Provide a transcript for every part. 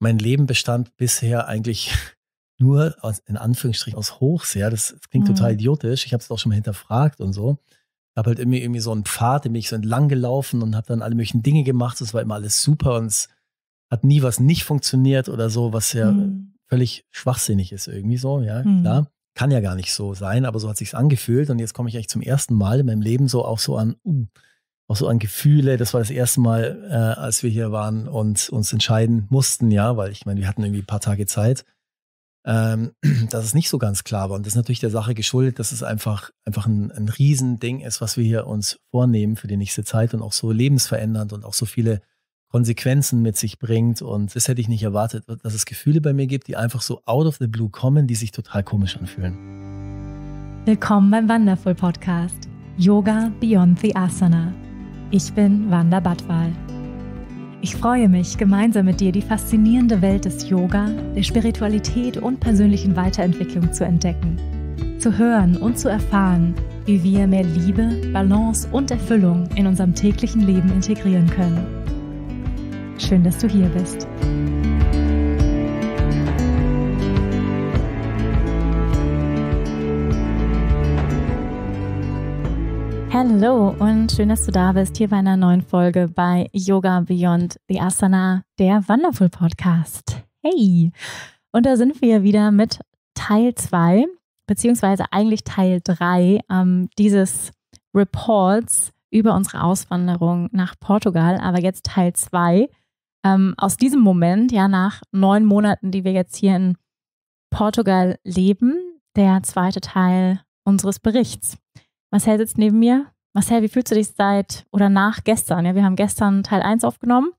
mein Leben bestand bisher eigentlich nur aus, in Anführungsstrichen aus Hochseher. Das, das klingt mhm. total idiotisch. Ich habe es auch schon mal hinterfragt und so. Habe halt immer irgendwie so einen Pfad, den bin ich so entlang gelaufen und habe dann alle möglichen Dinge gemacht. Das war immer alles super und es hat nie was nicht funktioniert oder so, was ja mhm. völlig schwachsinnig ist irgendwie so. Ja, mhm. klar. Kann ja gar nicht so sein, aber so hat sich's angefühlt und jetzt komme ich eigentlich zum ersten Mal in meinem Leben so auch so an, uh, auch so an Gefühle. Das war das erste Mal, äh, als wir hier waren und uns entscheiden mussten, ja, weil ich meine, wir hatten irgendwie ein paar Tage Zeit, ähm, dass es nicht so ganz klar war. Und das ist natürlich der Sache geschuldet, dass es einfach, einfach ein, ein Riesending ist, was wir hier uns vornehmen für die nächste Zeit und auch so lebensverändernd und auch so viele Konsequenzen mit sich bringt. Und das hätte ich nicht erwartet, dass es Gefühle bei mir gibt, die einfach so out of the blue kommen, die sich total komisch anfühlen. Willkommen beim Wonderful Podcast. Yoga Beyond the Asana ich bin Wanda Badwal. Ich freue mich, gemeinsam mit dir die faszinierende Welt des Yoga, der Spiritualität und persönlichen Weiterentwicklung zu entdecken, zu hören und zu erfahren, wie wir mehr Liebe, Balance und Erfüllung in unserem täglichen Leben integrieren können. Schön, dass du hier bist. Hallo und schön, dass du da bist hier bei einer neuen Folge bei Yoga Beyond the Asana, der Wonderful Podcast. Hey! Und da sind wir wieder mit Teil 2, beziehungsweise eigentlich Teil 3 ähm, dieses Reports über unsere Auswanderung nach Portugal, aber jetzt Teil 2. Ähm, aus diesem Moment, ja, nach neun Monaten, die wir jetzt hier in Portugal leben, der zweite Teil unseres Berichts. Marcel sitzt neben mir. Marcel, wie fühlst du dich seit oder nach gestern? Ja, wir haben gestern Teil 1 aufgenommen.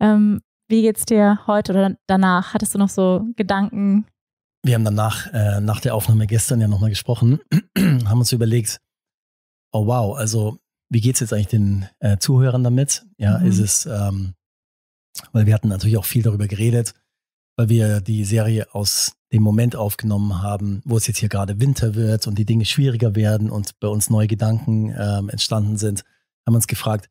Ähm, wie geht's dir heute oder danach? Hattest du noch so Gedanken? Wir haben danach, äh, nach der Aufnahme gestern ja nochmal gesprochen, haben uns überlegt, oh wow, also wie geht es jetzt eigentlich den äh, Zuhörern damit? Ja, mhm. ist es, ähm, weil wir hatten natürlich auch viel darüber geredet, weil wir die Serie aus dem Moment aufgenommen haben, wo es jetzt hier gerade Winter wird und die Dinge schwieriger werden und bei uns neue Gedanken ähm, entstanden sind, haben uns gefragt,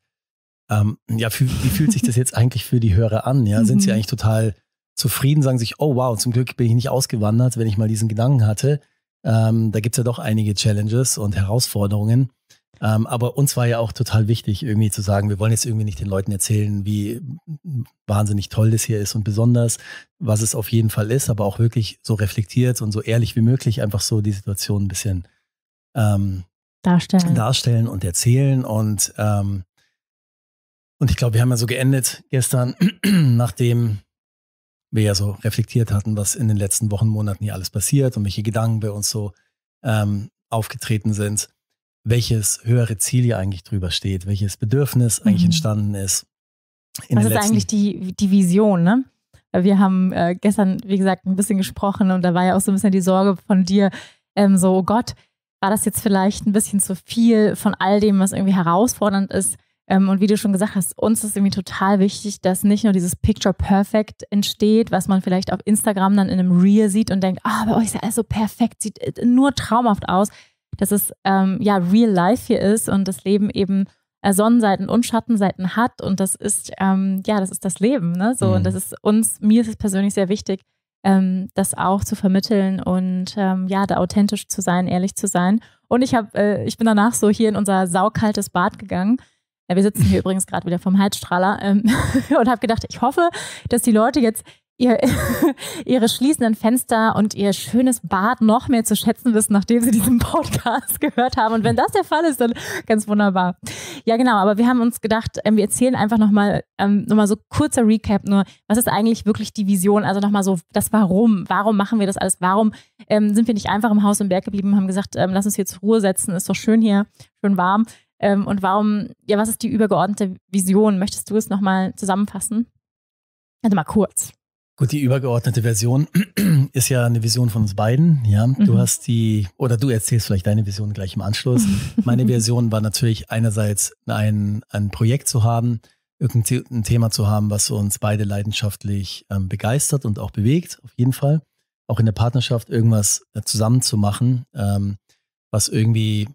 ähm, ja, für, wie fühlt sich das jetzt eigentlich für die Hörer an? Ja, sind sie mhm. eigentlich total zufrieden, sagen sich, oh wow, zum Glück bin ich nicht ausgewandert, wenn ich mal diesen Gedanken hatte. Ähm, da gibt es ja doch einige Challenges und Herausforderungen. Ähm, aber uns war ja auch total wichtig, irgendwie zu sagen, wir wollen jetzt irgendwie nicht den Leuten erzählen, wie wahnsinnig toll das hier ist und besonders, was es auf jeden Fall ist, aber auch wirklich so reflektiert und so ehrlich wie möglich einfach so die Situation ein bisschen ähm, darstellen. darstellen und erzählen. Und, ähm, und ich glaube, wir haben ja so geendet gestern, nachdem wir ja so reflektiert hatten, was in den letzten Wochen, Monaten hier alles passiert und welche Gedanken bei uns so ähm, aufgetreten sind welches höhere Ziel hier eigentlich drüber steht, welches Bedürfnis mhm. eigentlich entstanden ist. das ist eigentlich die, die Vision, ne? Wir haben äh, gestern, wie gesagt, ein bisschen gesprochen und da war ja auch so ein bisschen die Sorge von dir, ähm, so, oh Gott, war das jetzt vielleicht ein bisschen zu viel von all dem, was irgendwie herausfordernd ist? Ähm, und wie du schon gesagt hast, uns ist irgendwie total wichtig, dass nicht nur dieses Picture Perfect entsteht, was man vielleicht auf Instagram dann in einem Reel sieht und denkt, ah, oh, bei euch ist ja alles so perfekt, sieht äh, nur traumhaft aus, dass es ähm, ja real life hier ist und das Leben eben äh, Sonnenseiten und Schattenseiten hat und das ist ähm, ja das ist das Leben ne so mhm. und das ist uns mir ist es persönlich sehr wichtig ähm, das auch zu vermitteln und ähm, ja da authentisch zu sein ehrlich zu sein und ich habe äh, ich bin danach so hier in unser saukaltes Bad gegangen ja, wir sitzen hier übrigens gerade wieder vom Heizstrahler ähm, und habe gedacht ich hoffe dass die Leute jetzt ihr, ihre schließenden Fenster und ihr schönes Bad noch mehr zu schätzen wissen, nachdem sie diesen Podcast gehört haben. Und wenn das der Fall ist, dann ganz wunderbar. Ja, genau. Aber wir haben uns gedacht, ähm, wir erzählen einfach nochmal, ähm, nochmal so kurzer Recap nur, was ist eigentlich wirklich die Vision? Also nochmal so das Warum. Warum machen wir das alles? Warum ähm, sind wir nicht einfach im Haus im Berg geblieben und haben gesagt, ähm, lass uns hier zur Ruhe setzen, ist doch schön hier, schön warm. Ähm, und warum, ja, was ist die übergeordnete Vision? Möchtest du es nochmal zusammenfassen? Also mal kurz. Gut, die übergeordnete Version ist ja eine Vision von uns beiden. Ja, mhm. du hast die, oder du erzählst vielleicht deine Vision gleich im Anschluss. Meine Version war natürlich einerseits ein, ein Projekt zu haben, irgendein Thema zu haben, was uns beide leidenschaftlich ähm, begeistert und auch bewegt, auf jeden Fall. Auch in der Partnerschaft irgendwas äh, zusammen zu machen, ähm, was irgendwie,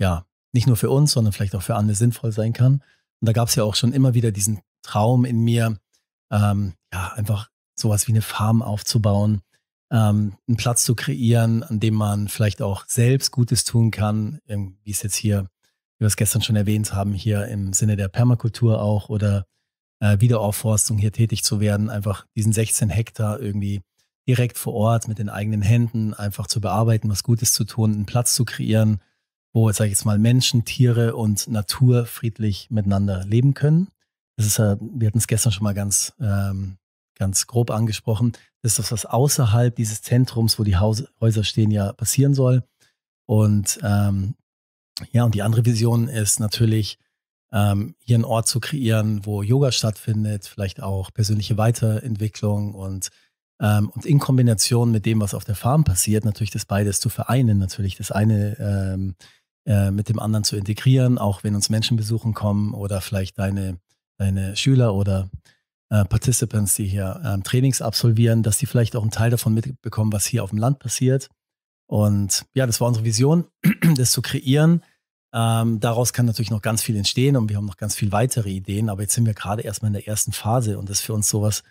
ja, nicht nur für uns, sondern vielleicht auch für andere sinnvoll sein kann. Und da gab es ja auch schon immer wieder diesen Traum in mir, ähm, ja, einfach sowas wie eine Farm aufzubauen, ähm, einen Platz zu kreieren, an dem man vielleicht auch selbst Gutes tun kann, ähm, wie es jetzt hier, wie wir es gestern schon erwähnt haben, hier im Sinne der Permakultur auch oder äh, Wiederaufforstung hier tätig zu werden, einfach diesen 16 Hektar irgendwie direkt vor Ort mit den eigenen Händen einfach zu bearbeiten, was Gutes zu tun, einen Platz zu kreieren, wo, sage ich jetzt mal, Menschen, Tiere und Natur friedlich miteinander leben können. Das ist, wir hatten es gestern schon mal ganz ähm, ganz grob angesprochen, ist das, was außerhalb dieses Zentrums, wo die Haus Häuser stehen, ja passieren soll. Und ähm, ja, und die andere Vision ist natürlich, ähm, hier einen Ort zu kreieren, wo Yoga stattfindet, vielleicht auch persönliche Weiterentwicklung und, ähm, und in Kombination mit dem, was auf der Farm passiert, natürlich das beides zu vereinen, natürlich das eine ähm, äh, mit dem anderen zu integrieren, auch wenn uns Menschen besuchen kommen oder vielleicht deine, deine Schüler oder äh, Participants, die hier ähm, Trainings absolvieren, dass die vielleicht auch einen Teil davon mitbekommen, was hier auf dem Land passiert. Und ja, das war unsere Vision, das zu kreieren. Ähm, daraus kann natürlich noch ganz viel entstehen und wir haben noch ganz viel weitere Ideen, aber jetzt sind wir gerade erstmal in der ersten Phase und das ist für uns sowas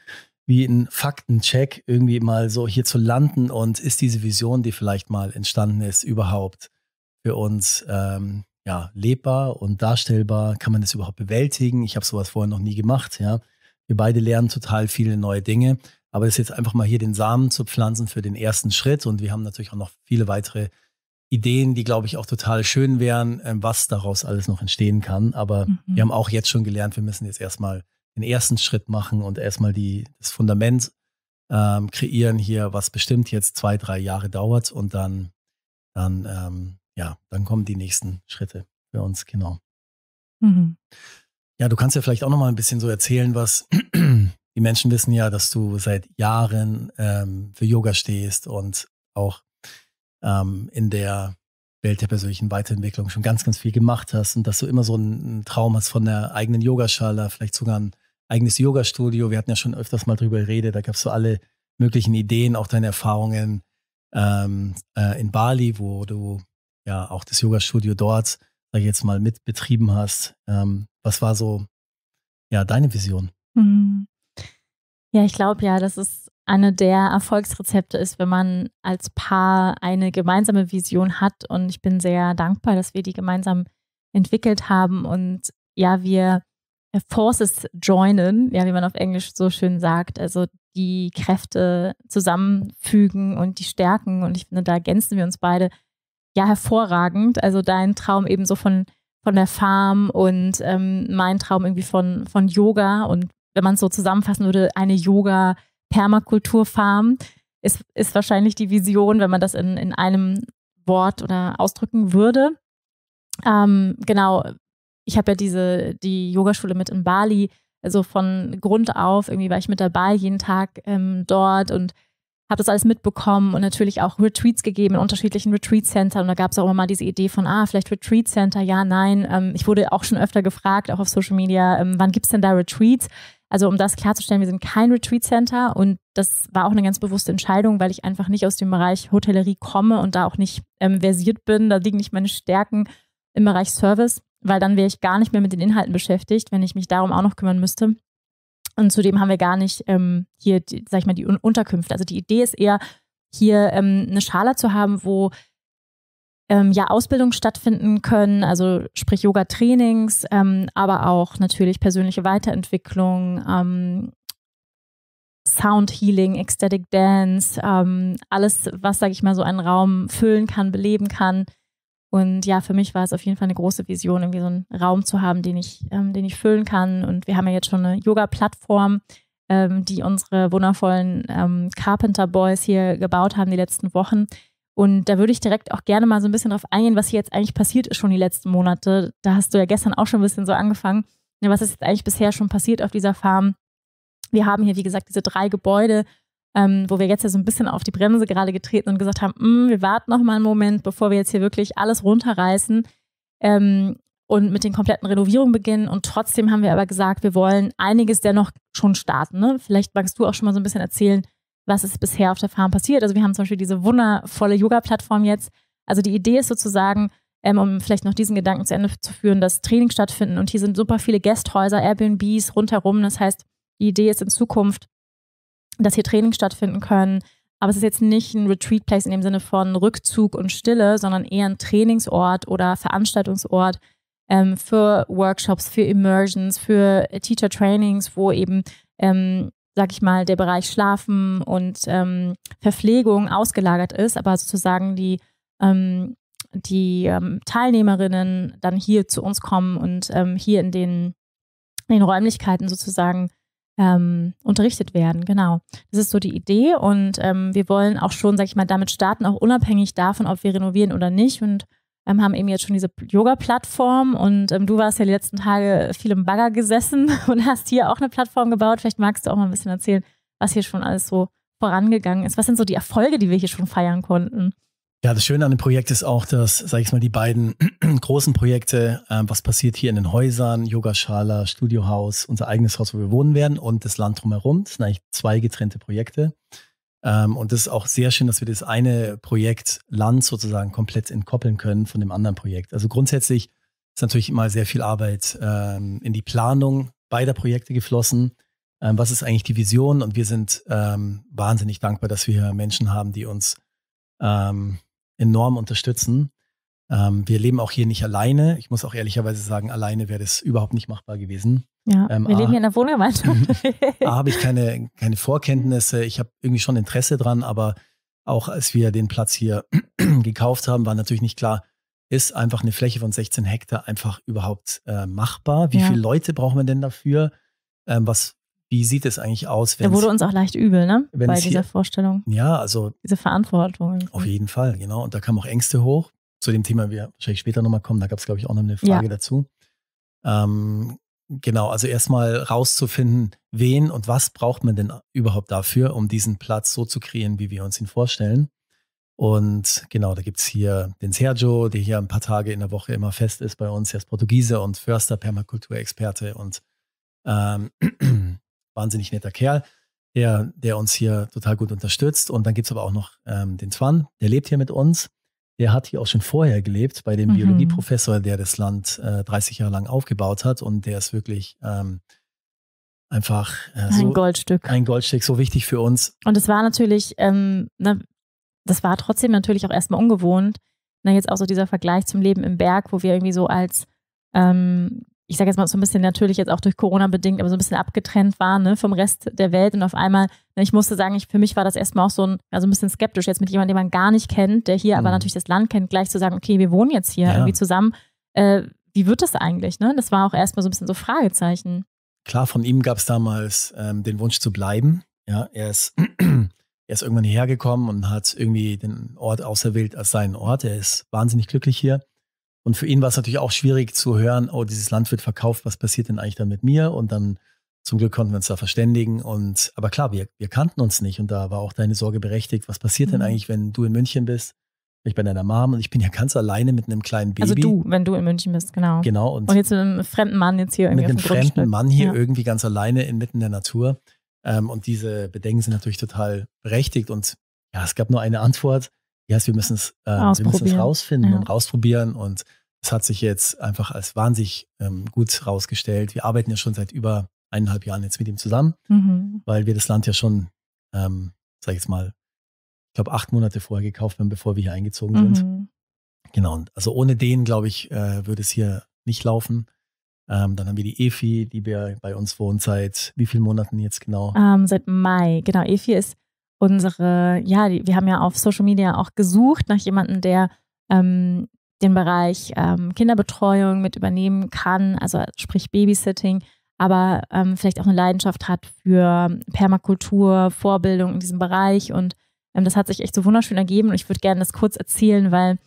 wie ein Faktencheck, irgendwie mal so hier zu landen und ist diese Vision, die vielleicht mal entstanden ist, überhaupt für uns ähm, ja, lebbar und darstellbar? Kann man das überhaupt bewältigen? Ich habe sowas vorher noch nie gemacht, ja. Wir beide lernen total viele neue Dinge. Aber es ist jetzt einfach mal hier den Samen zu pflanzen für den ersten Schritt. Und wir haben natürlich auch noch viele weitere Ideen, die, glaube ich, auch total schön wären, ähm, was daraus alles noch entstehen kann. Aber mhm. wir haben auch jetzt schon gelernt, wir müssen jetzt erstmal den ersten Schritt machen und erstmal die, das Fundament ähm, kreieren hier, was bestimmt jetzt zwei, drei Jahre dauert. Und dann, dann, ähm, ja, dann kommen die nächsten Schritte für uns, genau. Mhm. Ja, du kannst ja vielleicht auch noch mal ein bisschen so erzählen, was die Menschen wissen ja, dass du seit Jahren ähm, für Yoga stehst und auch ähm, in der Welt der persönlichen Weiterentwicklung schon ganz, ganz viel gemacht hast und dass du immer so einen Traum hast von der eigenen Yogaschale, vielleicht sogar ein eigenes Yoga-Studio. Wir hatten ja schon öfters mal drüber geredet, da gab es so alle möglichen Ideen, auch deine Erfahrungen ähm, äh, in Bali, wo du ja auch das Yoga-Studio dort sag ich jetzt mal, mitbetrieben hast. Ähm, was war so, ja, deine Vision? Mhm. Ja, ich glaube ja, dass es eine der Erfolgsrezepte ist, wenn man als Paar eine gemeinsame Vision hat. Und ich bin sehr dankbar, dass wir die gemeinsam entwickelt haben. Und ja, wir äh, Forces joinen, ja, wie man auf Englisch so schön sagt. Also die Kräfte zusammenfügen und die Stärken. Und ich finde, da ergänzen wir uns beide ja hervorragend. Also dein Traum eben so von, von der Farm und ähm, mein Traum irgendwie von, von Yoga. Und wenn man es so zusammenfassen würde, eine Yoga-Permakultur-Farm ist, ist wahrscheinlich die Vision, wenn man das in, in einem Wort oder ausdrücken würde. Ähm, genau, ich habe ja diese, die Yogaschule mit in Bali. Also von Grund auf, irgendwie war ich mit dabei jeden Tag ähm, dort und habe das alles mitbekommen und natürlich auch Retreats gegeben in unterschiedlichen Retreat-Centern. Und da gab es auch immer mal diese Idee von, ah, vielleicht Retreat-Center, ja, nein. Ähm, ich wurde auch schon öfter gefragt, auch auf Social Media, ähm, wann es denn da Retreats? Also um das klarzustellen, wir sind kein Retreat-Center und das war auch eine ganz bewusste Entscheidung, weil ich einfach nicht aus dem Bereich Hotellerie komme und da auch nicht ähm, versiert bin. Da liegen nicht meine Stärken im Bereich Service, weil dann wäre ich gar nicht mehr mit den Inhalten beschäftigt, wenn ich mich darum auch noch kümmern müsste. Und zudem haben wir gar nicht ähm, hier, die, sag ich mal, die Unterkünfte. Also die Idee ist eher, hier ähm, eine Schala zu haben, wo ähm, ja Ausbildungen stattfinden können, also sprich Yoga-Trainings, ähm, aber auch natürlich persönliche Weiterentwicklung, ähm, Sound Healing, Ecstatic Dance, ähm, alles, was, sag ich mal, so einen Raum füllen kann, beleben kann. Und ja, für mich war es auf jeden Fall eine große Vision, irgendwie so einen Raum zu haben, den ich, ähm, den ich füllen kann. Und wir haben ja jetzt schon eine Yoga-Plattform, ähm, die unsere wundervollen ähm, Carpenter Boys hier gebaut haben die letzten Wochen. Und da würde ich direkt auch gerne mal so ein bisschen drauf eingehen, was hier jetzt eigentlich passiert ist schon die letzten Monate. Da hast du ja gestern auch schon ein bisschen so angefangen. Was ist jetzt eigentlich bisher schon passiert auf dieser Farm? Wir haben hier, wie gesagt, diese drei Gebäude ähm, wo wir jetzt ja so ein bisschen auf die Bremse gerade getreten und gesagt haben, mm, wir warten noch mal einen Moment, bevor wir jetzt hier wirklich alles runterreißen ähm, und mit den kompletten Renovierungen beginnen. Und trotzdem haben wir aber gesagt, wir wollen einiges dennoch schon starten. Ne? Vielleicht magst du auch schon mal so ein bisschen erzählen, was ist bisher auf der Farm passiert. Also wir haben zum Beispiel diese wundervolle Yoga-Plattform jetzt. Also die Idee ist sozusagen, ähm, um vielleicht noch diesen Gedanken zu Ende zu führen, dass Trainings stattfinden. Und hier sind super viele Gasthäuser, Airbnbs rundherum. Das heißt, die Idee ist in Zukunft, dass hier Trainings stattfinden können. Aber es ist jetzt nicht ein Retreat Place in dem Sinne von Rückzug und Stille, sondern eher ein Trainingsort oder Veranstaltungsort ähm, für Workshops, für Immersions, für Teacher Trainings, wo eben, ähm, sag ich mal, der Bereich Schlafen und ähm, Verpflegung ausgelagert ist, aber sozusagen die, ähm, die ähm, Teilnehmerinnen dann hier zu uns kommen und ähm, hier in den, in den Räumlichkeiten sozusagen ähm, unterrichtet werden. Genau. Das ist so die Idee und ähm, wir wollen auch schon, sag ich mal, damit starten, auch unabhängig davon, ob wir renovieren oder nicht und ähm, haben eben jetzt schon diese Yoga-Plattform und ähm, du warst ja die letzten Tage viel im Bagger gesessen und hast hier auch eine Plattform gebaut. Vielleicht magst du auch mal ein bisschen erzählen, was hier schon alles so vorangegangen ist. Was sind so die Erfolge, die wir hier schon feiern konnten? Ja, das Schöne an dem Projekt ist auch, dass, sage ich mal, die beiden großen Projekte, äh, was passiert hier in den Häusern, Yogaschala, Studiohaus, unser eigenes Haus, wo wir wohnen werden und das Land drumherum, das sind eigentlich zwei getrennte Projekte. Ähm, und das ist auch sehr schön, dass wir das eine Projekt Land sozusagen komplett entkoppeln können von dem anderen Projekt. Also grundsätzlich ist natürlich immer sehr viel Arbeit ähm, in die Planung beider Projekte geflossen. Ähm, was ist eigentlich die Vision? Und wir sind ähm, wahnsinnig dankbar, dass wir Menschen haben, die uns ähm, enorm unterstützen. Ähm, wir leben auch hier nicht alleine. Ich muss auch ehrlicherweise sagen, alleine wäre das überhaupt nicht machbar gewesen. Ja, ähm, wir A, leben hier in der Wohngemeinschaft. da habe ich keine, keine Vorkenntnisse. Ich habe irgendwie schon Interesse dran, aber auch als wir den Platz hier gekauft haben, war natürlich nicht klar, ist einfach eine Fläche von 16 Hektar einfach überhaupt äh, machbar? Wie ja. viele Leute braucht man denn dafür? Ähm, was, wie sieht es eigentlich aus, wenn. Da wurde uns auch leicht übel, ne? Bei dieser hier, Vorstellung. Ja, also. Diese Verantwortung. Auf jeden Fall, genau. Und da kamen auch Ängste hoch. Zu dem Thema wir wahrscheinlich später nochmal kommen. Da gab es, glaube ich, auch noch eine Frage ja. dazu. Ähm, genau, also erstmal rauszufinden, wen und was braucht man denn überhaupt dafür, um diesen Platz so zu kreieren, wie wir uns ihn vorstellen. Und genau, da gibt es hier den Sergio, der hier ein paar Tage in der Woche immer fest ist bei uns. Er ist Portugiese und Förster, Permakulturexperte und ähm, wahnsinnig netter Kerl, der, der uns hier total gut unterstützt. Und dann gibt es aber auch noch ähm, den Twan, der lebt hier mit uns. Der hat hier auch schon vorher gelebt bei dem mhm. Biologieprofessor, der das Land äh, 30 Jahre lang aufgebaut hat. Und der ist wirklich ähm, einfach äh, so, ein Goldstück. Ein Goldstück, so wichtig für uns. Und es war natürlich, ähm, ne, das war trotzdem natürlich auch erstmal ungewohnt. Na, ne, jetzt auch so dieser Vergleich zum Leben im Berg, wo wir irgendwie so als ähm, ich sage jetzt mal so ein bisschen natürlich jetzt auch durch Corona bedingt, aber so ein bisschen abgetrennt war ne, vom Rest der Welt und auf einmal, ne, ich musste sagen, ich, für mich war das erstmal auch so ein, also ein bisschen skeptisch, jetzt mit jemandem, den man gar nicht kennt, der hier mhm. aber natürlich das Land kennt, gleich zu sagen, okay, wir wohnen jetzt hier ja. irgendwie zusammen. Äh, wie wird das eigentlich? Ne? Das war auch erstmal so ein bisschen so Fragezeichen. Klar, von ihm gab es damals ähm, den Wunsch zu bleiben. Ja, er ist, er ist irgendwann hierher gekommen und hat irgendwie den Ort auserwählt als seinen Ort. Er ist wahnsinnig glücklich hier. Und für ihn war es natürlich auch schwierig zu hören, oh, dieses Land wird verkauft, was passiert denn eigentlich dann mit mir? Und dann zum Glück konnten wir uns da verständigen. Und aber klar, wir, wir kannten uns nicht und da war auch deine Sorge berechtigt. Was passiert mhm. denn eigentlich, wenn du in München bist? Ich bin deiner Mom und ich bin ja ganz alleine mit einem kleinen also Baby. Also du, wenn du in München bist, genau. Genau. Und, und jetzt mit einem fremden Mann jetzt hier irgendwie. Mit einem fremden Mann hier ja. irgendwie ganz alleine inmitten der Natur. Ähm, und diese Bedenken sind natürlich total berechtigt. Und ja, es gab nur eine Antwort yes, wir müssen es, äh, wir müssen es rausfinden ja. und rausprobieren. Und es hat sich jetzt einfach als wahnsinnig ähm, gut rausgestellt. Wir arbeiten ja schon seit über eineinhalb Jahren jetzt mit ihm zusammen, mhm. weil wir das Land ja schon, ähm, sag ich jetzt mal, ich glaube, acht Monate vorher gekauft haben, bevor wir hier eingezogen mhm. sind. Genau. Also ohne den, glaube ich, äh, würde es hier nicht laufen. Ähm, dann haben wir die EFI, die wir bei uns wohnt seit wie vielen Monaten jetzt genau? Ähm, seit Mai, genau. EFI ist unsere, ja, die, wir haben ja auf Social Media auch gesucht nach jemandem, der ähm, den Bereich ähm, Kinderbetreuung mit übernehmen kann, also sprich Babysitting, aber ähm, vielleicht auch eine Leidenschaft hat für Permakultur, Vorbildung in diesem Bereich. Und ähm, das hat sich echt so wunderschön ergeben. Und ich würde gerne das kurz erzählen, weil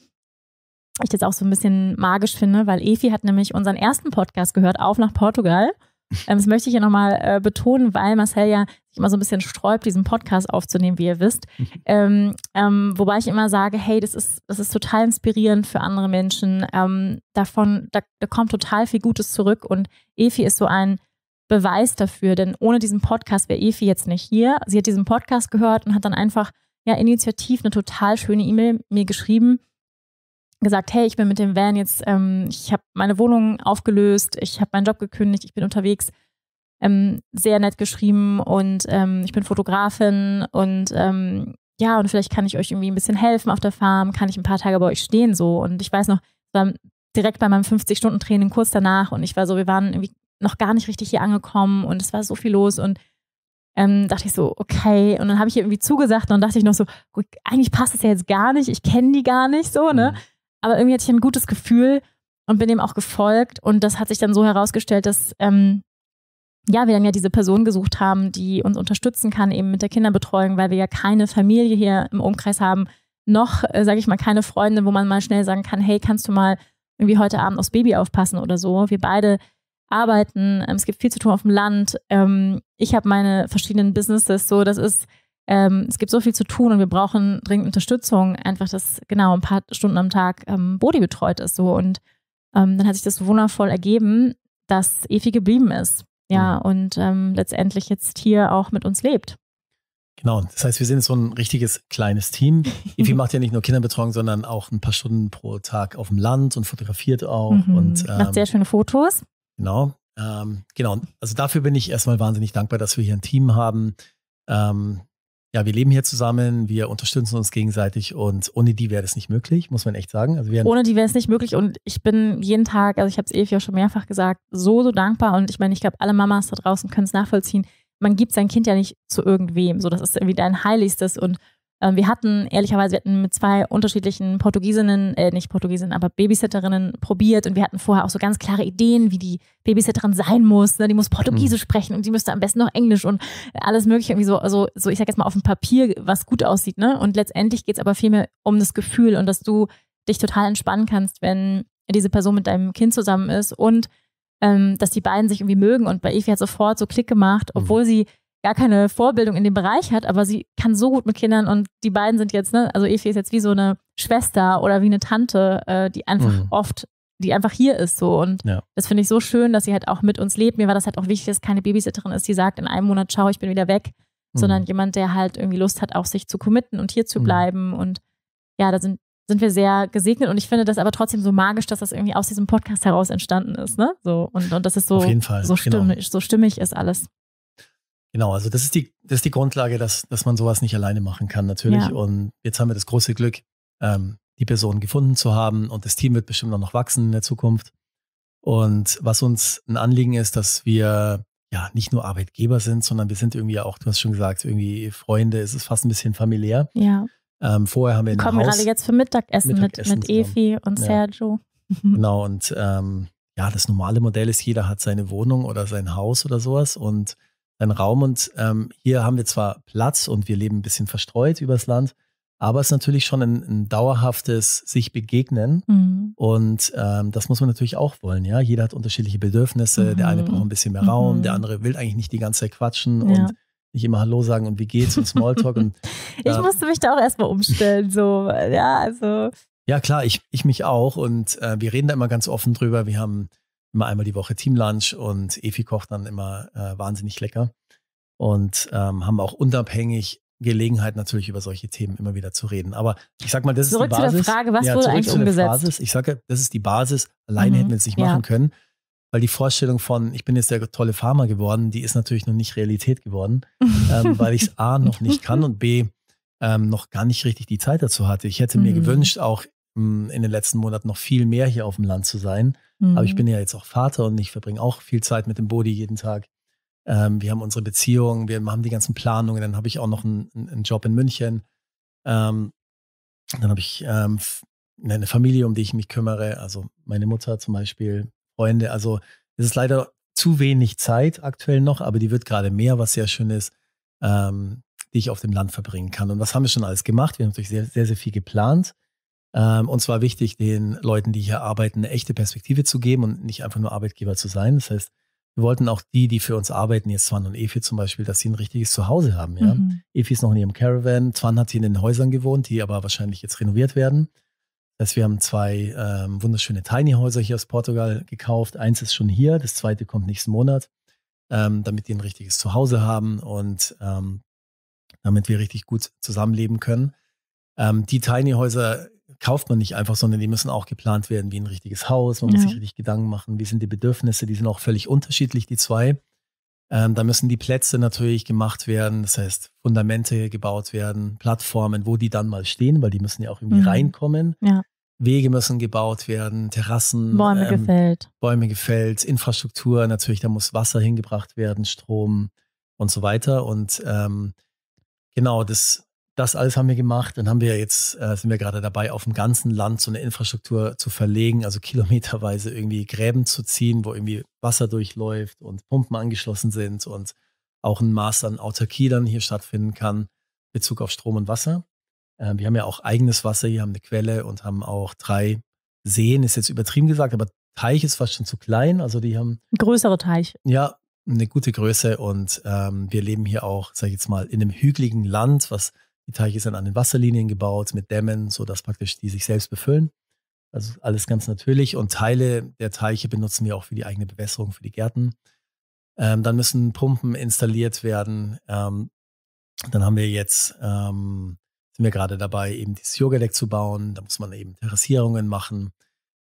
ich das auch so ein bisschen magisch finde, weil Efi hat nämlich unseren ersten Podcast gehört, auf nach Portugal. Ähm, das möchte ich hier nochmal äh, betonen, weil Marcel ja sich immer so ein bisschen sträubt, diesen Podcast aufzunehmen, wie ihr wisst. Ähm, ähm, wobei ich immer sage, hey, das ist, das ist total inspirierend für andere Menschen. Ähm, davon, da, da kommt total viel Gutes zurück und Efi ist so ein Beweis dafür, denn ohne diesen Podcast wäre Efi jetzt nicht hier. Sie hat diesen Podcast gehört und hat dann einfach ja initiativ eine total schöne E-Mail mir geschrieben gesagt, hey, ich bin mit dem Van jetzt, ähm, ich habe meine Wohnung aufgelöst, ich habe meinen Job gekündigt, ich bin unterwegs. Ähm, sehr nett geschrieben und ähm, ich bin Fotografin und ähm, ja, und vielleicht kann ich euch irgendwie ein bisschen helfen auf der Farm, kann ich ein paar Tage bei euch stehen so. Und ich weiß noch, war direkt bei meinem 50-Stunden-Training kurz danach und ich war so, wir waren irgendwie noch gar nicht richtig hier angekommen und es war so viel los und ähm, dachte ich so, okay. Und dann habe ich ihr irgendwie zugesagt und dann dachte ich noch so, eigentlich passt das ja jetzt gar nicht, ich kenne die gar nicht so, ne? Mhm. Aber irgendwie hatte ich ein gutes Gefühl und bin dem auch gefolgt. Und das hat sich dann so herausgestellt, dass ähm, ja, wir dann ja diese Person gesucht haben, die uns unterstützen kann, eben mit der Kinderbetreuung, weil wir ja keine Familie hier im Umkreis haben, noch, äh, sage ich mal, keine Freunde, wo man mal schnell sagen kann, hey, kannst du mal irgendwie heute Abend aufs Baby aufpassen oder so. Wir beide arbeiten, ähm, es gibt viel zu tun auf dem Land. Ähm, ich habe meine verschiedenen Businesses, so das ist ähm, es gibt so viel zu tun und wir brauchen dringend Unterstützung, einfach, dass genau ein paar Stunden am Tag ähm, Bodi betreut ist so. Und ähm, dann hat sich das so wundervoll ergeben, dass Efi geblieben ist. Ja, mhm. und ähm, letztendlich jetzt hier auch mit uns lebt. Genau, das heißt, wir sind so ein richtiges kleines Team. Evi macht ja nicht nur Kinderbetreuung, sondern auch ein paar Stunden pro Tag auf dem Land und fotografiert auch. Mhm. Und, ähm, macht sehr ähm, schöne Fotos. Genau, ähm, genau. Also dafür bin ich erstmal wahnsinnig dankbar, dass wir hier ein Team haben, ähm, ja, wir leben hier zusammen, wir unterstützen uns gegenseitig und ohne die wäre das nicht möglich, muss man echt sagen. Also ohne die wäre es nicht möglich und ich bin jeden Tag, also ich habe es Evi auch schon mehrfach gesagt, so, so dankbar und ich meine, ich glaube, alle Mamas da draußen können es nachvollziehen. Man gibt sein Kind ja nicht zu irgendwem, so das ist irgendwie dein Heiligstes und ähm, wir hatten, ehrlicherweise, wir hatten mit zwei unterschiedlichen Portugiesinnen, äh, nicht Portugiesinnen, aber Babysitterinnen probiert und wir hatten vorher auch so ganz klare Ideen, wie die Babysitterin sein muss. Ne? Die muss Portugiesisch mhm. sprechen und die müsste am besten noch Englisch und alles mögliche irgendwie so, also, so ich sag jetzt mal auf dem Papier, was gut aussieht. Ne? Und letztendlich geht es aber vielmehr um das Gefühl und dass du dich total entspannen kannst, wenn diese Person mit deinem Kind zusammen ist und ähm, dass die beiden sich irgendwie mögen. Und bei Evi hat sofort so Klick gemacht, mhm. obwohl sie gar keine Vorbildung in dem Bereich hat, aber sie kann so gut mit Kindern und die beiden sind jetzt, ne, also Evi ist jetzt wie so eine Schwester oder wie eine Tante, äh, die einfach mhm. oft, die einfach hier ist so und ja. das finde ich so schön, dass sie halt auch mit uns lebt. Mir war das halt auch wichtig, dass keine Babysitterin ist, die sagt in einem Monat, schau, ich bin wieder weg, mhm. sondern jemand, der halt irgendwie Lust hat, auch sich zu committen und hier zu mhm. bleiben und ja, da sind sind wir sehr gesegnet und ich finde das aber trotzdem so magisch, dass das irgendwie aus diesem Podcast heraus entstanden ist, ne? So und, und dass es so, so, genau. stimmig, genau. so stimmig ist alles. Genau, also das ist die, das ist die Grundlage, dass, dass man sowas nicht alleine machen kann, natürlich. Ja. Und jetzt haben wir das große Glück, ähm, die Person gefunden zu haben und das Team wird bestimmt auch noch wachsen in der Zukunft. Und was uns ein Anliegen ist, dass wir ja nicht nur Arbeitgeber sind, sondern wir sind irgendwie auch, du hast schon gesagt, irgendwie Freunde, es ist fast ein bisschen familiär. Ja. Ähm, vorher haben wir in Kommen Haus gerade jetzt für Mittagessen, Mittagessen mit, mit Efi und ja. Sergio. Genau, und ähm, ja, das normale Modell ist, jeder hat seine Wohnung oder sein Haus oder sowas und deinen Raum. Und ähm, hier haben wir zwar Platz und wir leben ein bisschen verstreut übers Land, aber es ist natürlich schon ein, ein dauerhaftes sich begegnen. Mhm. Und ähm, das muss man natürlich auch wollen. Ja, jeder hat unterschiedliche Bedürfnisse. Mhm. Der eine mhm. braucht ein bisschen mehr Raum, mhm. der andere will eigentlich nicht die ganze Zeit quatschen ja. und nicht immer Hallo sagen und wie geht's und Smalltalk. und, äh, ich musste mich da auch erstmal umstellen. So ja, also ja klar, ich ich mich auch. Und äh, wir reden da immer ganz offen drüber. Wir haben immer einmal die Woche Teamlunch und Efi kocht dann immer äh, wahnsinnig lecker und ähm, haben auch unabhängig Gelegenheit natürlich über solche Themen immer wieder zu reden. Aber ich sag mal, das zurück ist die Basis. Zurück zu der Frage, was ja, wurde eigentlich umgesetzt? Basis. Ich sage, das ist die Basis. Alleine mhm. hätten wir es nicht ja. machen können, weil die Vorstellung von, ich bin jetzt der tolle Farmer geworden, die ist natürlich noch nicht Realität geworden, ähm, weil ich es A noch nicht kann und B ähm, noch gar nicht richtig die Zeit dazu hatte. Ich hätte mhm. mir gewünscht, auch mh, hm, in den letzten Monaten noch viel mehr hier auf dem Land zu sein. Mhm. Aber ich mhm. bin ja jetzt auch Vater und ich verbringe auch viel Zeit mit dem Body jeden Tag. Ähm, wir haben unsere Beziehung, wir haben die ganzen Planungen, dann habe ich auch noch einen, einen Job in München. Ähm, dann habe ich ähm, eine Familie, um die ich mich kümmere, also meine Mutter zum Beispiel, Freunde. Also es ist leider zu wenig Zeit aktuell noch, aber die wird gerade mehr, was sehr schön ist, ähm, die ich auf dem Land verbringen kann. Und was haben wir schon alles gemacht? Wir haben natürlich sehr, sehr, sehr viel geplant. Ähm, und zwar wichtig, den Leuten, die hier arbeiten, eine echte Perspektive zu geben und nicht einfach nur Arbeitgeber zu sein. Das heißt, wir wollten auch die, die für uns arbeiten, jetzt Zwan und Efi zum Beispiel, dass sie ein richtiges Zuhause haben. Ja? Mhm. Efi ist noch in ihrem Caravan, Zwan hat hier in den Häusern gewohnt, die aber wahrscheinlich jetzt renoviert werden. Das heißt, wir haben zwei ähm, wunderschöne Tiny-Häuser hier aus Portugal gekauft. Eins ist schon hier, das zweite kommt nächsten Monat, ähm, damit die ein richtiges Zuhause haben und ähm, damit wir richtig gut zusammenleben können. Ähm, die Tiny-Häuser kauft man nicht einfach, sondern die müssen auch geplant werden wie ein richtiges Haus. Man muss sich richtig Gedanken machen, wie sind die Bedürfnisse, die sind auch völlig unterschiedlich, die zwei. Ähm, da müssen die Plätze natürlich gemacht werden, das heißt Fundamente gebaut werden, Plattformen, wo die dann mal stehen, weil die müssen ja auch irgendwie mhm. reinkommen. Ja. Wege müssen gebaut werden, Terrassen, Bäume ähm, gefällt, Bäume gefällt, Infrastruktur natürlich, da muss Wasser hingebracht werden, Strom und so weiter. Und ähm, genau, das das alles haben wir gemacht. Dann haben wir jetzt, äh, sind wir gerade dabei, auf dem ganzen Land so eine Infrastruktur zu verlegen, also kilometerweise irgendwie Gräben zu ziehen, wo irgendwie Wasser durchläuft und Pumpen angeschlossen sind und auch ein Maß an Autarkie dann hier stattfinden kann, Bezug auf Strom und Wasser. Äh, wir haben ja auch eigenes Wasser hier, haben eine Quelle und haben auch drei Seen, ist jetzt übertrieben gesagt, aber Teich ist fast schon zu klein. Also die haben. Ein größerer Teich. Ja, eine gute Größe und ähm, wir leben hier auch, sag ich jetzt mal, in einem hügeligen Land, was die Teiche sind an den Wasserlinien gebaut mit Dämmen, sodass praktisch die sich selbst befüllen. Also alles ganz natürlich. Und Teile der Teiche benutzen wir auch für die eigene Bewässerung, für die Gärten. Ähm, dann müssen Pumpen installiert werden. Ähm, dann haben wir jetzt, ähm, sind wir gerade dabei, eben dieses Yoga-Deck zu bauen. Da muss man eben Terrassierungen machen.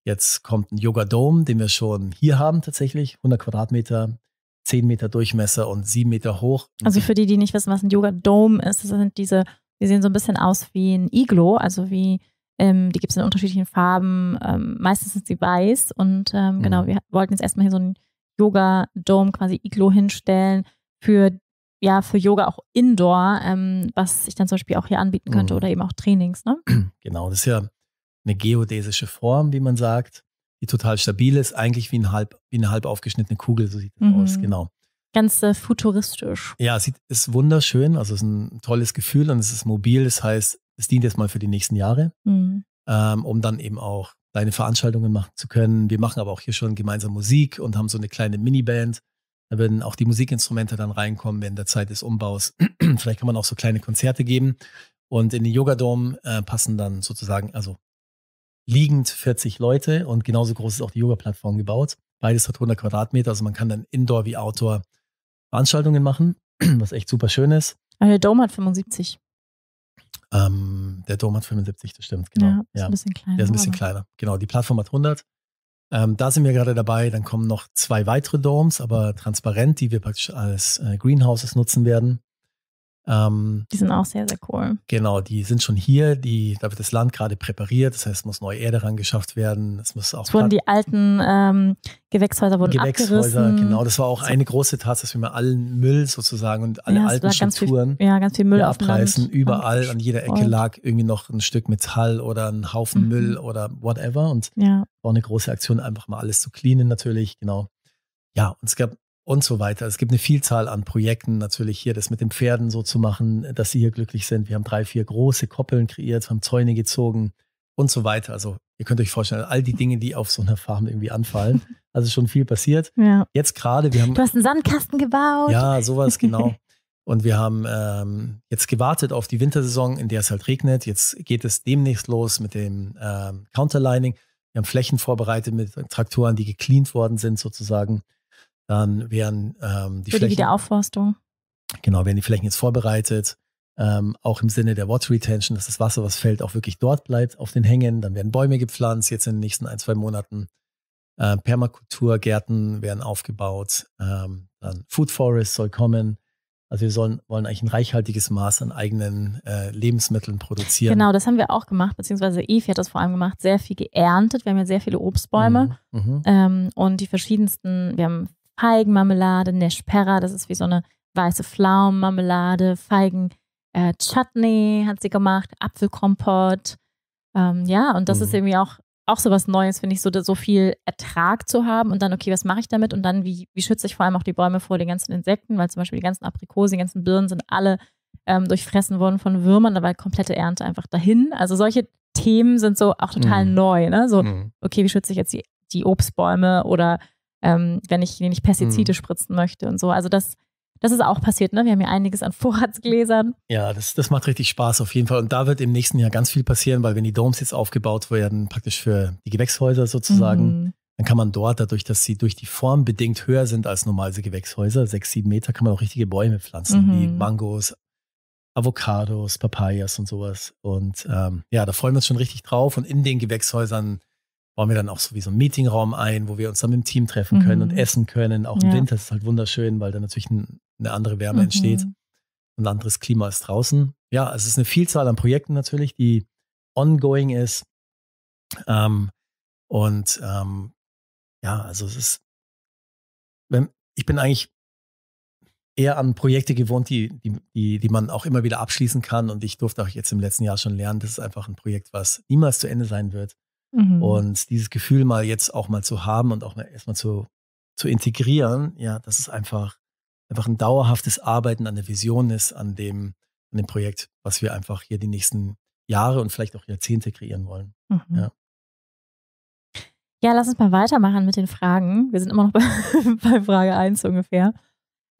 Jetzt kommt ein Yoga-Dome, den wir schon hier haben tatsächlich. 100 Quadratmeter, 10 Meter Durchmesser und 7 Meter hoch. Also für die, die nicht wissen, was ein Yoga-Dome ist, das sind diese die sehen so ein bisschen aus wie ein Iglo, also wie, ähm, die gibt es in unterschiedlichen Farben. Ähm, meistens sind sie weiß und ähm, mhm. genau, wir wollten jetzt erstmal hier so ein Yoga-Dome, quasi Iglo hinstellen für ja, für Yoga auch Indoor, ähm, was ich dann zum Beispiel auch hier anbieten könnte mhm. oder eben auch Trainings, ne? Genau, das ist ja eine geodäsische Form, wie man sagt, die total stabil ist, eigentlich wie, ein halb, wie eine halb aufgeschnittene Kugel, so sieht das mhm. aus, genau ganz äh, futuristisch. Ja, es ist wunderschön. Also es ist ein tolles Gefühl und es ist mobil. Das heißt, es dient jetzt mal für die nächsten Jahre, mhm. ähm, um dann eben auch deine Veranstaltungen machen zu können. Wir machen aber auch hier schon gemeinsam Musik und haben so eine kleine Miniband. Da werden auch die Musikinstrumente dann reinkommen während der Zeit des Umbaus. Vielleicht kann man auch so kleine Konzerte geben. Und in den Yogadom äh, passen dann sozusagen, also liegend 40 Leute und genauso groß ist auch die Yoga-Plattform gebaut. Beides hat 100 Quadratmeter, also man kann dann Indoor wie Outdoor Veranstaltungen machen, was echt super schön ist. Also der Dome hat 75. Ähm, der Dom hat 75, das stimmt, genau. Ja, ist ja. ein bisschen kleiner. Der ist ein bisschen kleiner, genau. Die Plattform hat 100. Ähm, da sind wir gerade dabei. Dann kommen noch zwei weitere Domes, aber transparent, die wir praktisch als äh, Greenhouses nutzen werden. Ähm, die sind auch sehr, sehr cool. Genau, die sind schon hier. Die, da wird das Land gerade präpariert. Das heißt, es muss neue Erde rangeschafft werden. Es muss auch. Es wurden die alten ähm, Gewächshäuser wurden Gewächshäuser, abgerissen. genau. Das war auch so. eine große Tat, dass wir mal allen Müll sozusagen und alle ja, alten Strukturen viel, ja, ganz viel Müll abreißen. Überall, an jeder Ecke lag irgendwie noch ein Stück Metall oder ein Haufen mhm. Müll oder whatever. Und ja. war eine große Aktion, einfach mal alles zu cleanen natürlich, genau. Ja, und es gab und so weiter. Es gibt eine Vielzahl an Projekten, natürlich hier das mit den Pferden so zu machen, dass sie hier glücklich sind. Wir haben drei, vier große Koppeln kreiert, haben Zäune gezogen und so weiter. Also ihr könnt euch vorstellen, all die Dinge, die auf so einer Farm irgendwie anfallen. Also schon viel passiert. Ja. Jetzt gerade, wir haben. Du hast einen Sandkasten gebaut. Ja, sowas, genau. Und wir haben ähm, jetzt gewartet auf die Wintersaison, in der es halt regnet. Jetzt geht es demnächst los mit dem ähm, Counterlining. Wir haben Flächen vorbereitet mit Traktoren, die gecleant worden sind sozusagen dann werden ähm, die Für Flächen. Die Wiederaufforstung. Genau, werden die Flächen jetzt vorbereitet. Ähm, auch im Sinne der Water Retention, dass das Wasser, was fällt, auch wirklich dort bleibt auf den Hängen. Dann werden Bäume gepflanzt, jetzt in den nächsten ein, zwei Monaten. Ähm, Permakulturgärten werden aufgebaut. Ähm, dann Food Forest soll kommen. Also wir sollen, wollen eigentlich ein reichhaltiges Maß an eigenen äh, Lebensmitteln produzieren. Genau, das haben wir auch gemacht, beziehungsweise Evi hat das vor allem gemacht, sehr viel geerntet. Wir haben ja sehr viele Obstbäume mhm, mhm. ähm, und die verschiedensten, wir haben Feigenmarmelade, Neshpera, das ist wie so eine weiße Pflaumenmarmelade, Feigen äh, Chutney hat sie gemacht, Apfelkompott. Ähm, ja, und das mhm. ist irgendwie auch, auch so was Neues, finde ich, so, so viel Ertrag zu haben und dann, okay, was mache ich damit? Und dann, wie, wie schütze ich vor allem auch die Bäume vor den ganzen Insekten, weil zum Beispiel die ganzen Aprikosen, die ganzen Birnen sind alle ähm, durchfressen worden von Würmern, dabei komplette Ernte einfach dahin. Also solche Themen sind so auch total mhm. neu, ne? So, mhm. okay, wie schütze ich jetzt die, die Obstbäume oder ähm, wenn ich nicht Pestizide mhm. spritzen möchte und so. Also das, das ist auch passiert, ne? Wir haben ja einiges an Vorratsgläsern. Ja, das, das macht richtig Spaß auf jeden Fall. Und da wird im nächsten Jahr ganz viel passieren, weil wenn die Domes jetzt aufgebaut werden, praktisch für die Gewächshäuser sozusagen, mhm. dann kann man dort, dadurch, dass sie durch die Form bedingt höher sind als normale Gewächshäuser, sechs, sieben Meter, kann man auch richtige Bäume pflanzen, mhm. wie Mangos, Avocados, Papayas und sowas. Und ähm, ja, da freuen wir uns schon richtig drauf. Und in den Gewächshäusern bauen wir dann auch so wie so einen Meetingraum ein, wo wir uns dann mit dem Team treffen können mhm. und essen können. Auch im ja. Winter ist es halt wunderschön, weil dann natürlich ein, eine andere Wärme mhm. entsteht und ein anderes Klima ist draußen. Ja, es ist eine Vielzahl an Projekten natürlich, die ongoing ist. Ähm, und ähm, ja, also es ist, wenn, ich bin eigentlich eher an Projekte gewohnt, die, die, die, die man auch immer wieder abschließen kann. Und ich durfte auch jetzt im letzten Jahr schon lernen, das ist einfach ein Projekt, was niemals zu Ende sein wird Mhm. Und dieses Gefühl mal jetzt auch mal zu haben und auch mal erstmal zu, zu integrieren, ja, das ist einfach, einfach ein dauerhaftes Arbeiten an der Vision ist, an dem, an dem Projekt, was wir einfach hier die nächsten Jahre und vielleicht auch Jahrzehnte kreieren wollen. Mhm. Ja. ja. lass uns mal weitermachen mit den Fragen. Wir sind immer noch bei, bei Frage 1 ungefähr.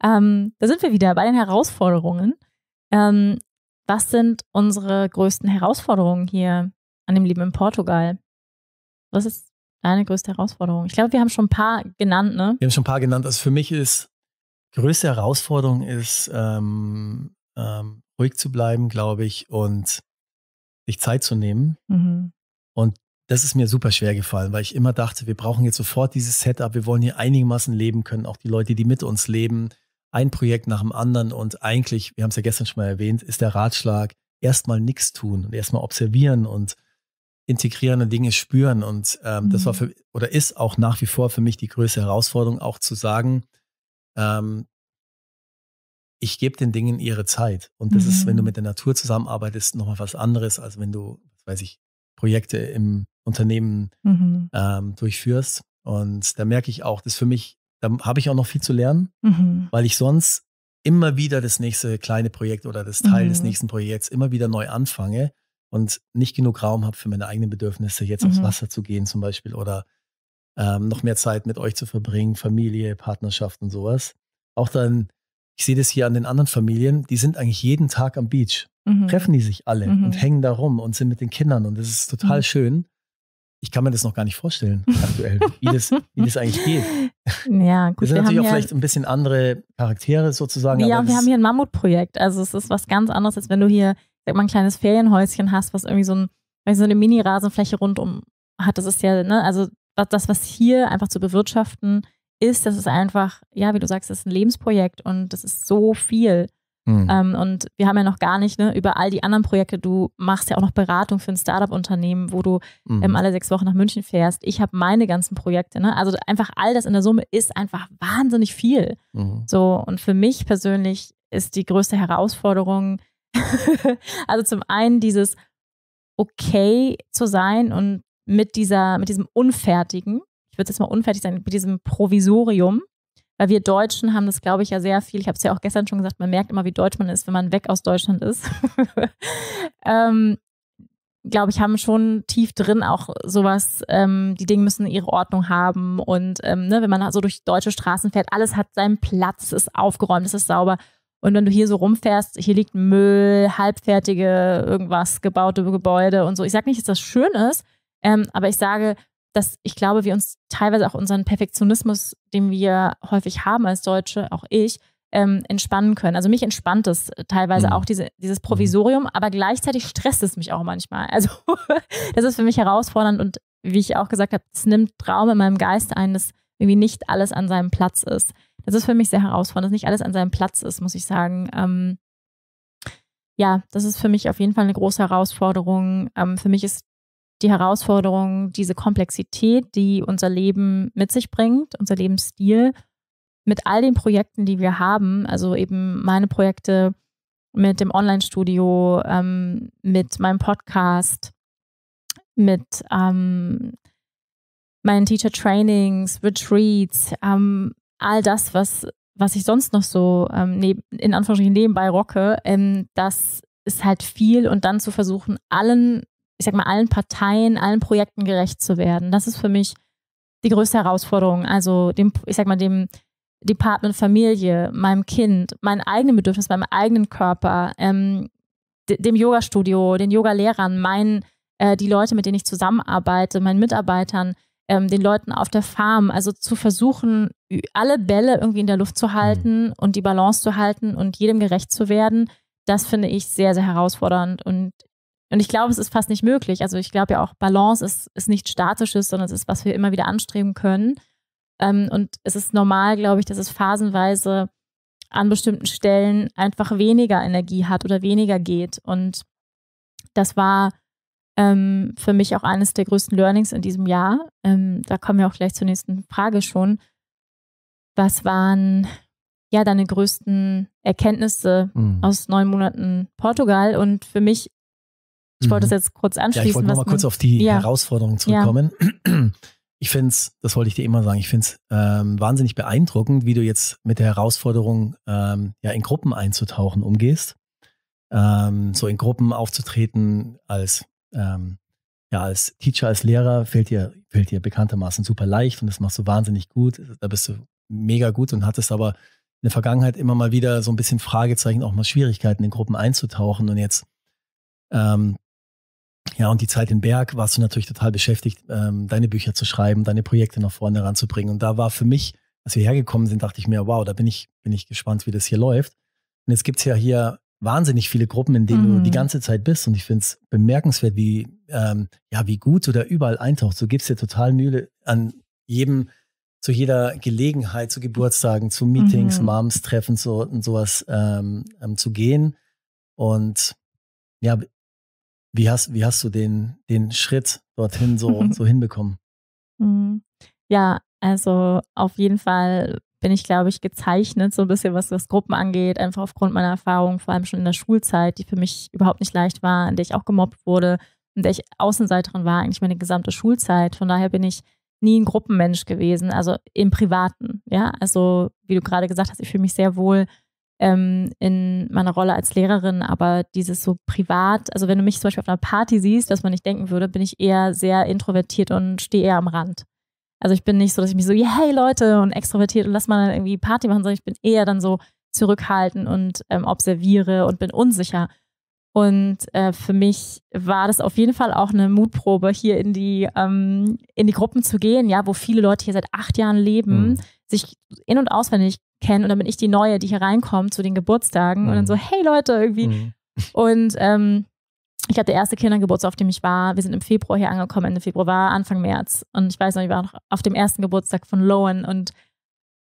Ähm, da sind wir wieder bei den Herausforderungen. Ähm, was sind unsere größten Herausforderungen hier an dem Leben in Portugal? Was ist deine größte Herausforderung? Ich glaube, wir haben schon ein paar genannt, ne? Wir haben schon ein paar genannt. Also für mich ist größte Herausforderung ist, ähm, ähm, ruhig zu bleiben, glaube ich, und sich Zeit zu nehmen. Mhm. Und das ist mir super schwer gefallen, weil ich immer dachte, wir brauchen jetzt sofort dieses Setup, wir wollen hier einigermaßen leben können, auch die Leute, die mit uns leben, ein Projekt nach dem anderen. Und eigentlich, wir haben es ja gestern schon mal erwähnt, ist der Ratschlag, erstmal nichts tun und erstmal observieren und integrierende Dinge spüren. Und ähm, mhm. das war mhm. für, oder ist auch nach wie vor für mich die größte Herausforderung, auch zu sagen, ähm, ich gebe den Dingen ihre Zeit. Und das mhm. ist, wenn du mhm. mit der Natur zusammenarbeitest, nochmal was anderes, als wenn du, weiß ich, Projekte im Unternehmen mhm. ähm, durchführst. Und da merke ich auch, das für mich, da habe ich auch noch viel zu lernen, mhm. weil ich sonst immer wieder das nächste kleine Projekt oder das Teil des nächsten Projekts immer wieder neu anfange und nicht genug Raum habe für meine eigenen Bedürfnisse, jetzt mhm. aufs Wasser zu gehen zum Beispiel oder ähm, noch mehr Zeit mit euch zu verbringen, Familie, Partnerschaft und sowas. Auch dann, ich sehe das hier an den anderen Familien, die sind eigentlich jeden Tag am Beach. Mhm. Treffen die sich alle mhm. und hängen da rum und sind mit den Kindern und das ist total mhm. schön. Ich kann mir das noch gar nicht vorstellen aktuell, wie das, wie das eigentlich geht. Ja, gut. Wir sind wir natürlich auch vielleicht ein bisschen andere Charaktere sozusagen. Ja, wir haben hier ein Mammutprojekt. Also es ist was ganz anderes, als wenn du hier sag mal, ein kleines Ferienhäuschen hast, was irgendwie so, ein, so eine Mini-Rasenfläche rundum hat. Das ist ja, ne, also das, was hier einfach zu bewirtschaften ist, das ist einfach, ja, wie du sagst, das ist ein Lebensprojekt und das ist so viel. Mhm. Ähm, und wir haben ja noch gar nicht ne, über all die anderen Projekte, du machst ja auch noch Beratung für ein Startup-Unternehmen, wo du mhm. ähm, alle sechs Wochen nach München fährst. Ich habe meine ganzen Projekte. Ne? Also einfach all das in der Summe ist einfach wahnsinnig viel. Mhm. So, und für mich persönlich ist die größte Herausforderung, also zum einen dieses okay zu sein und mit dieser, mit diesem Unfertigen, ich würde jetzt mal unfertig sein, mit diesem Provisorium, weil wir Deutschen haben das, glaube ich, ja sehr viel. Ich habe es ja auch gestern schon gesagt, man merkt immer, wie deutsch man ist, wenn man weg aus Deutschland ist. ähm, glaube ich, haben schon tief drin auch sowas, ähm, die Dinge müssen ihre Ordnung haben. Und ähm, ne, wenn man so durch deutsche Straßen fährt, alles hat seinen Platz, ist aufgeräumt, ist sauber. Und wenn du hier so rumfährst, hier liegt Müll, halbfertige irgendwas, gebaute Gebäude und so. Ich sage nicht, dass das schön ist, ähm, aber ich sage, dass ich glaube, wir uns teilweise auch unseren Perfektionismus, den wir häufig haben als Deutsche, auch ich, ähm, entspannen können. Also mich entspannt es teilweise mhm. auch, diese, dieses mhm. Provisorium, aber gleichzeitig stresst es mich auch manchmal. Also das ist für mich herausfordernd und wie ich auch gesagt habe, es nimmt Raum in meinem Geist ein, das irgendwie nicht alles an seinem Platz ist. Das ist für mich sehr herausfordernd, dass nicht alles an seinem Platz ist, muss ich sagen. Ähm, ja, das ist für mich auf jeden Fall eine große Herausforderung. Ähm, für mich ist die Herausforderung diese Komplexität, die unser Leben mit sich bringt, unser Lebensstil, mit all den Projekten, die wir haben, also eben meine Projekte mit dem Online-Studio, ähm, mit meinem Podcast, mit ähm, meinen Teacher Trainings, Retreats, ähm, all das, was, was ich sonst noch so ähm, neb, in Anführungsstrichen nebenbei rocke, ähm, das ist halt viel und dann zu versuchen, allen, ich sag mal, allen Parteien, allen Projekten gerecht zu werden. Das ist für mich die größte Herausforderung. Also dem, ich sag mal, dem Department Familie, meinem Kind, meinen eigenen Bedürfnissen, meinem eigenen Körper, ähm, dem Yoga-Studio, den Yoga-Lehrern, äh, die Leute, mit denen ich zusammenarbeite, meinen Mitarbeitern, ähm, den Leuten auf der Farm. Also zu versuchen, alle Bälle irgendwie in der Luft zu mhm. halten und die Balance zu halten und jedem gerecht zu werden, das finde ich sehr, sehr herausfordernd. Und, und ich glaube, es ist fast nicht möglich. Also ich glaube ja auch, Balance ist, ist nichts Statisches, sondern es ist, was wir immer wieder anstreben können. Ähm, und es ist normal, glaube ich, dass es phasenweise an bestimmten Stellen einfach weniger Energie hat oder weniger geht. Und das war ähm, für mich auch eines der größten Learnings in diesem Jahr. Ähm, da kommen wir auch gleich zur nächsten Frage schon. Was waren ja deine größten Erkenntnisse mhm. aus neun Monaten Portugal? Und für mich, ich mhm. wollte das jetzt kurz anschließen. Ja, ich wollte nochmal kurz auf die ja. Herausforderung zurückkommen. Ja. Ich finde es, das wollte ich dir immer sagen, ich finde es ähm, wahnsinnig beeindruckend, wie du jetzt mit der Herausforderung, ähm, ja, in Gruppen einzutauchen umgehst. Ähm, so in Gruppen aufzutreten als ähm, ja, als Teacher, als Lehrer fällt dir, fällt dir bekanntermaßen super leicht und das machst du wahnsinnig gut. Da bist du mega gut und hattest aber in der Vergangenheit immer mal wieder so ein bisschen Fragezeichen, auch mal Schwierigkeiten in Gruppen einzutauchen. Und jetzt, ähm, ja, und die Zeit in Berg warst du natürlich total beschäftigt, ähm, deine Bücher zu schreiben, deine Projekte nach vorne ranzubringen. Und da war für mich, als wir hergekommen sind, dachte ich mir, wow, da bin ich, bin ich gespannt, wie das hier läuft. Und jetzt gibt es ja hier wahnsinnig viele Gruppen, in denen mhm. du die mhm. ganze Zeit bist. Und ich finde es bemerkenswert, wie, ähm, ja, wie gut du da überall eintauchst. Du gibst dir total Mühe an jedem, zu jeder Gelegenheit, zu Geburtstagen, zu Meetings, mhm. Moms treffen, so und sowas ähm, ähm, zu gehen. Und ja, wie hast, wie hast du den, den Schritt dorthin so, so hinbekommen? Mhm. Ja, also auf jeden Fall bin ich, glaube ich, gezeichnet, so ein bisschen was das Gruppen angeht, einfach aufgrund meiner Erfahrung, vor allem schon in der Schulzeit, die für mich überhaupt nicht leicht war, in der ich auch gemobbt wurde, in der ich Außenseiterin war, eigentlich meine gesamte Schulzeit. Von daher bin ich nie ein Gruppenmensch gewesen, also im Privaten. Ja, also wie du gerade gesagt hast, ich fühle mich sehr wohl ähm, in meiner Rolle als Lehrerin, aber dieses so privat, also wenn du mich zum Beispiel auf einer Party siehst, was man nicht denken würde, bin ich eher sehr introvertiert und stehe eher am Rand. Also ich bin nicht so, dass ich mich so, yeah, hey Leute und extrovertiert und lass mal irgendwie Party machen, sondern ich bin eher dann so zurückhaltend und ähm, observiere und bin unsicher. Und äh, für mich war das auf jeden Fall auch eine Mutprobe, hier in die, ähm, in die Gruppen zu gehen, ja, wo viele Leute hier seit acht Jahren leben, mhm. sich in- und auswendig kennen. Und dann bin ich die Neue, die hier reinkommt zu den Geburtstagen mhm. und dann mhm. so, hey Leute, irgendwie. Mhm. Und ähm, ich hatte erste Kindergeburtstag, auf dem ich war, wir sind im Februar hier angekommen, Ende Februar war, Anfang März. Und ich weiß noch, ich war noch auf dem ersten Geburtstag von Lowen und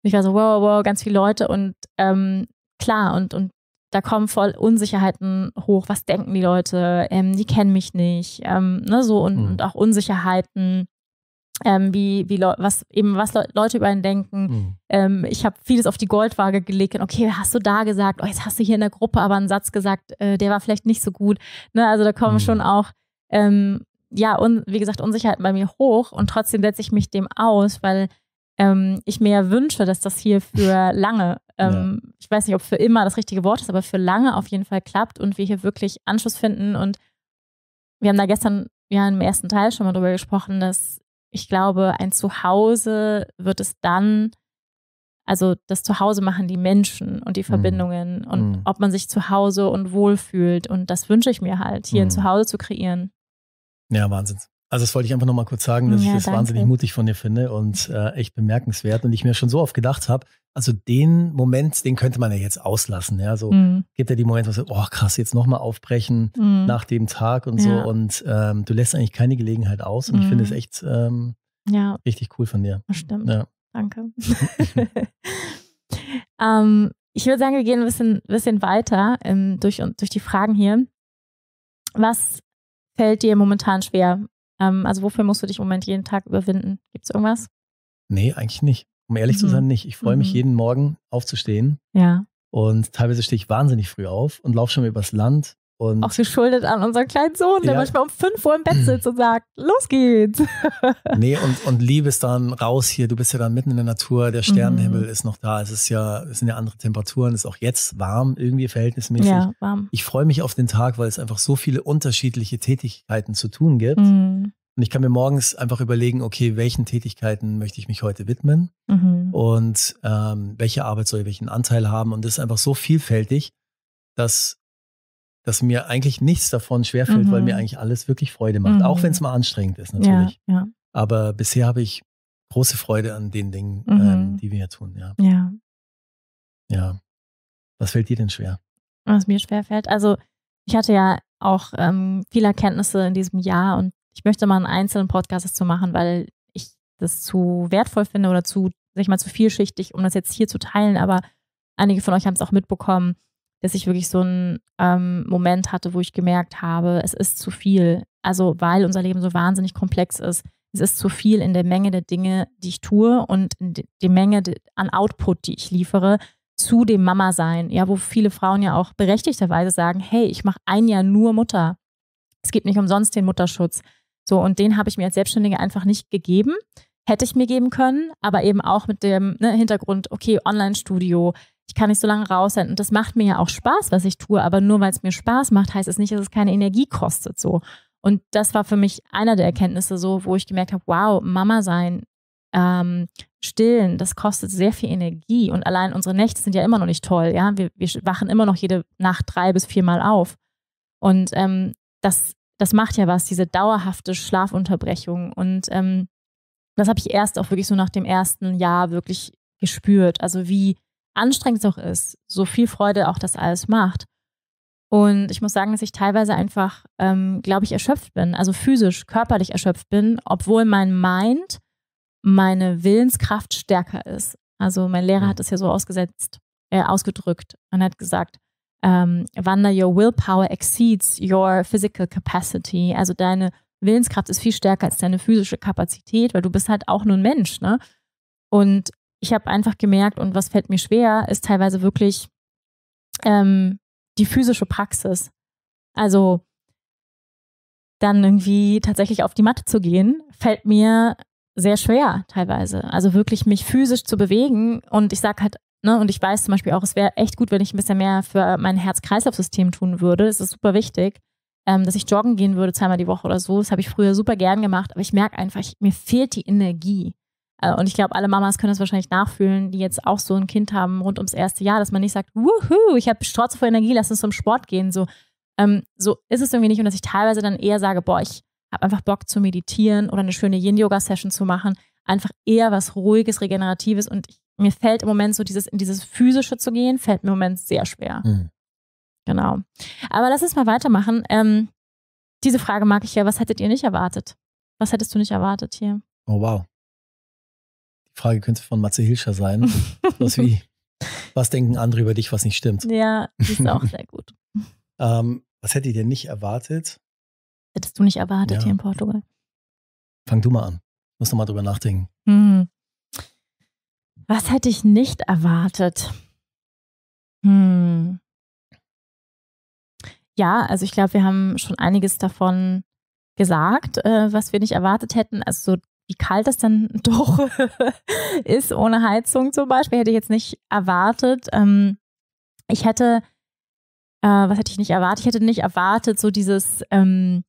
ich war so, wow, wow, ganz viele Leute und ähm, klar, und, und da kommen voll Unsicherheiten hoch. Was denken die Leute? Ähm, die kennen mich nicht. Ähm, ne, so und, mhm. und auch Unsicherheiten ähm, wie, wie was eben was Le Leute über einen denken. Mhm. Ähm, ich habe vieles auf die Goldwaage gelegt und okay, hast du da gesagt, oh, jetzt hast du hier in der Gruppe aber einen Satz gesagt, äh, der war vielleicht nicht so gut. Ne? Also da kommen mhm. schon auch, ähm, ja, und wie gesagt, Unsicherheiten bei mir hoch und trotzdem setze ich mich dem aus, weil ähm, ich mir ja wünsche, dass das hier für lange, ja. Ähm, ich weiß nicht, ob für immer das richtige Wort ist, aber für lange auf jeden Fall klappt und wir hier wirklich Anschluss finden und wir haben da gestern ja im ersten Teil schon mal drüber gesprochen, dass ich glaube, ein Zuhause wird es dann, also das Zuhause machen die Menschen und die mhm. Verbindungen mhm. und ob man sich zu Hause und wohl fühlt. Und das wünsche ich mir halt, hier mhm. ein Zuhause zu kreieren. Ja, Wahnsinn. Also das wollte ich einfach nochmal kurz sagen, dass ja, ich das danke. wahnsinnig mutig von dir finde und äh, echt bemerkenswert und ich mir schon so oft gedacht habe, also den Moment, den könnte man ja jetzt auslassen. Ja, so mm. gibt ja die Momente, wo so, oh krass, jetzt nochmal aufbrechen mm. nach dem Tag und ja. so und ähm, du lässt eigentlich keine Gelegenheit aus und mm. ich finde es mhm. echt ähm, ja. richtig cool von dir. Stimmt. Ja. Danke. ähm, ich würde sagen, wir gehen ein bisschen, bisschen weiter ähm, durch, durch die Fragen hier. Was fällt dir momentan schwer? Ähm, also wofür musst du dich im Moment jeden Tag überwinden? Gibt es irgendwas? Nee, eigentlich nicht. Um ehrlich mhm. zu sein, nicht. Ich freue mhm. mich jeden Morgen aufzustehen. Ja. Und teilweise stehe ich wahnsinnig früh auf und laufe schon mal übers Land. Und auch geschuldet an unseren kleinen Sohn, der ja. manchmal um fünf Uhr im Bett sitzt und sagt, los geht's. nee, und, und liebe ist dann raus hier. Du bist ja dann mitten in der Natur, der Sternenhimmel mhm. ist noch da. Es ist ja, es sind ja andere Temperaturen, es ist auch jetzt warm, irgendwie verhältnismäßig. Ja, warm. Ich freue mich auf den Tag, weil es einfach so viele unterschiedliche Tätigkeiten zu tun gibt. Mhm. Und ich kann mir morgens einfach überlegen, okay, welchen Tätigkeiten möchte ich mich heute widmen mhm. und ähm, welche Arbeit soll ich welchen Anteil haben. Und das ist einfach so vielfältig, dass, dass mir eigentlich nichts davon schwerfällt, mhm. weil mir mhm. eigentlich alles wirklich Freude macht. Mhm. Auch wenn es mal anstrengend ist, natürlich. Ja, ja. Aber bisher habe ich große Freude an den Dingen, ähm, mhm. die wir hier tun. Ja. ja. Ja. Was fällt dir denn schwer? Was mir schwer fällt? Also, ich hatte ja auch ähm, viele Erkenntnisse in diesem Jahr und ich möchte mal einen einzelnen Podcast dazu machen, weil ich das zu wertvoll finde oder zu, sag ich mal, zu vielschichtig, um das jetzt hier zu teilen. Aber einige von euch haben es auch mitbekommen, dass ich wirklich so einen ähm, Moment hatte, wo ich gemerkt habe, es ist zu viel. Also weil unser Leben so wahnsinnig komplex ist. Es ist zu viel in der Menge der Dinge, die ich tue und in der Menge an Output, die ich liefere, zu dem Mama sein. Ja, wo viele Frauen ja auch berechtigterweise sagen, hey, ich mache ein Jahr nur Mutter. Es gibt nicht umsonst den Mutterschutz. So, und den habe ich mir als Selbstständige einfach nicht gegeben. Hätte ich mir geben können, aber eben auch mit dem ne, Hintergrund, okay, Online-Studio, ich kann nicht so lange raus sein. Und das macht mir ja auch Spaß, was ich tue, aber nur weil es mir Spaß macht, heißt es nicht, dass es keine Energie kostet. So. Und das war für mich einer der Erkenntnisse, so, wo ich gemerkt habe, wow, Mama sein, ähm, stillen, das kostet sehr viel Energie. Und allein unsere Nächte sind ja immer noch nicht toll, ja. Wir, wir wachen immer noch jede Nacht drei bis viermal auf. Und ähm, das das macht ja was, diese dauerhafte Schlafunterbrechung. Und ähm, das habe ich erst auch wirklich so nach dem ersten Jahr wirklich gespürt. Also wie anstrengend es auch ist, so viel Freude auch das alles macht. Und ich muss sagen, dass ich teilweise einfach, ähm, glaube ich, erschöpft bin, also physisch, körperlich erschöpft bin, obwohl mein Mind, meine Willenskraft stärker ist. Also mein Lehrer hat es ja so ausgesetzt, äh, ausgedrückt und hat gesagt, ähm, Wanda, your willpower exceeds your physical capacity. Also deine Willenskraft ist viel stärker als deine physische Kapazität, weil du bist halt auch nur ein Mensch, ne? Und ich habe einfach gemerkt, und was fällt mir schwer, ist teilweise wirklich ähm, die physische Praxis. Also dann irgendwie tatsächlich auf die Matte zu gehen, fällt mir sehr schwer teilweise. Also wirklich mich physisch zu bewegen. Und ich sage halt Ne, und ich weiß zum Beispiel auch, es wäre echt gut, wenn ich ein bisschen mehr für mein Herz-Kreislauf-System tun würde. Es ist super wichtig, ähm, dass ich joggen gehen würde zweimal die Woche oder so. Das habe ich früher super gern gemacht, aber ich merke einfach, ich, mir fehlt die Energie. Äh, und ich glaube, alle Mamas können das wahrscheinlich nachfühlen, die jetzt auch so ein Kind haben rund ums erste Jahr, dass man nicht sagt, wuhu, ich habe Strotze vor Energie, lass uns zum Sport gehen. So, ähm, so ist es irgendwie nicht. Und dass ich teilweise dann eher sage, boah, ich habe einfach Bock zu meditieren oder eine schöne Yin-Yoga-Session zu machen. Einfach eher was Ruhiges, Regeneratives und ich mir fällt im Moment so dieses, in dieses physische zu gehen, fällt mir im Moment sehr schwer. Mhm. Genau. Aber lass uns mal weitermachen. Ähm, diese Frage mag ich ja. Was hättet ihr nicht erwartet? Was hättest du nicht erwartet hier? Oh, wow. Die Frage könnte von Matze Hilscher sein. was wie, was denken andere über dich, was nicht stimmt? Ja, ist auch sehr gut. ähm, was hättet ihr nicht erwartet? Hättest du nicht erwartet ja. hier in Portugal? Fang du mal an. Ich muss nochmal drüber nachdenken. Mhm. Was hätte ich nicht erwartet? Hm. Ja, also ich glaube, wir haben schon einiges davon gesagt, äh, was wir nicht erwartet hätten. Also so wie kalt es denn doch ist ohne Heizung zum Beispiel, hätte ich jetzt nicht erwartet. Ähm, ich hätte, äh, was hätte ich nicht erwartet? Ich hätte nicht erwartet, so dieses, ähm,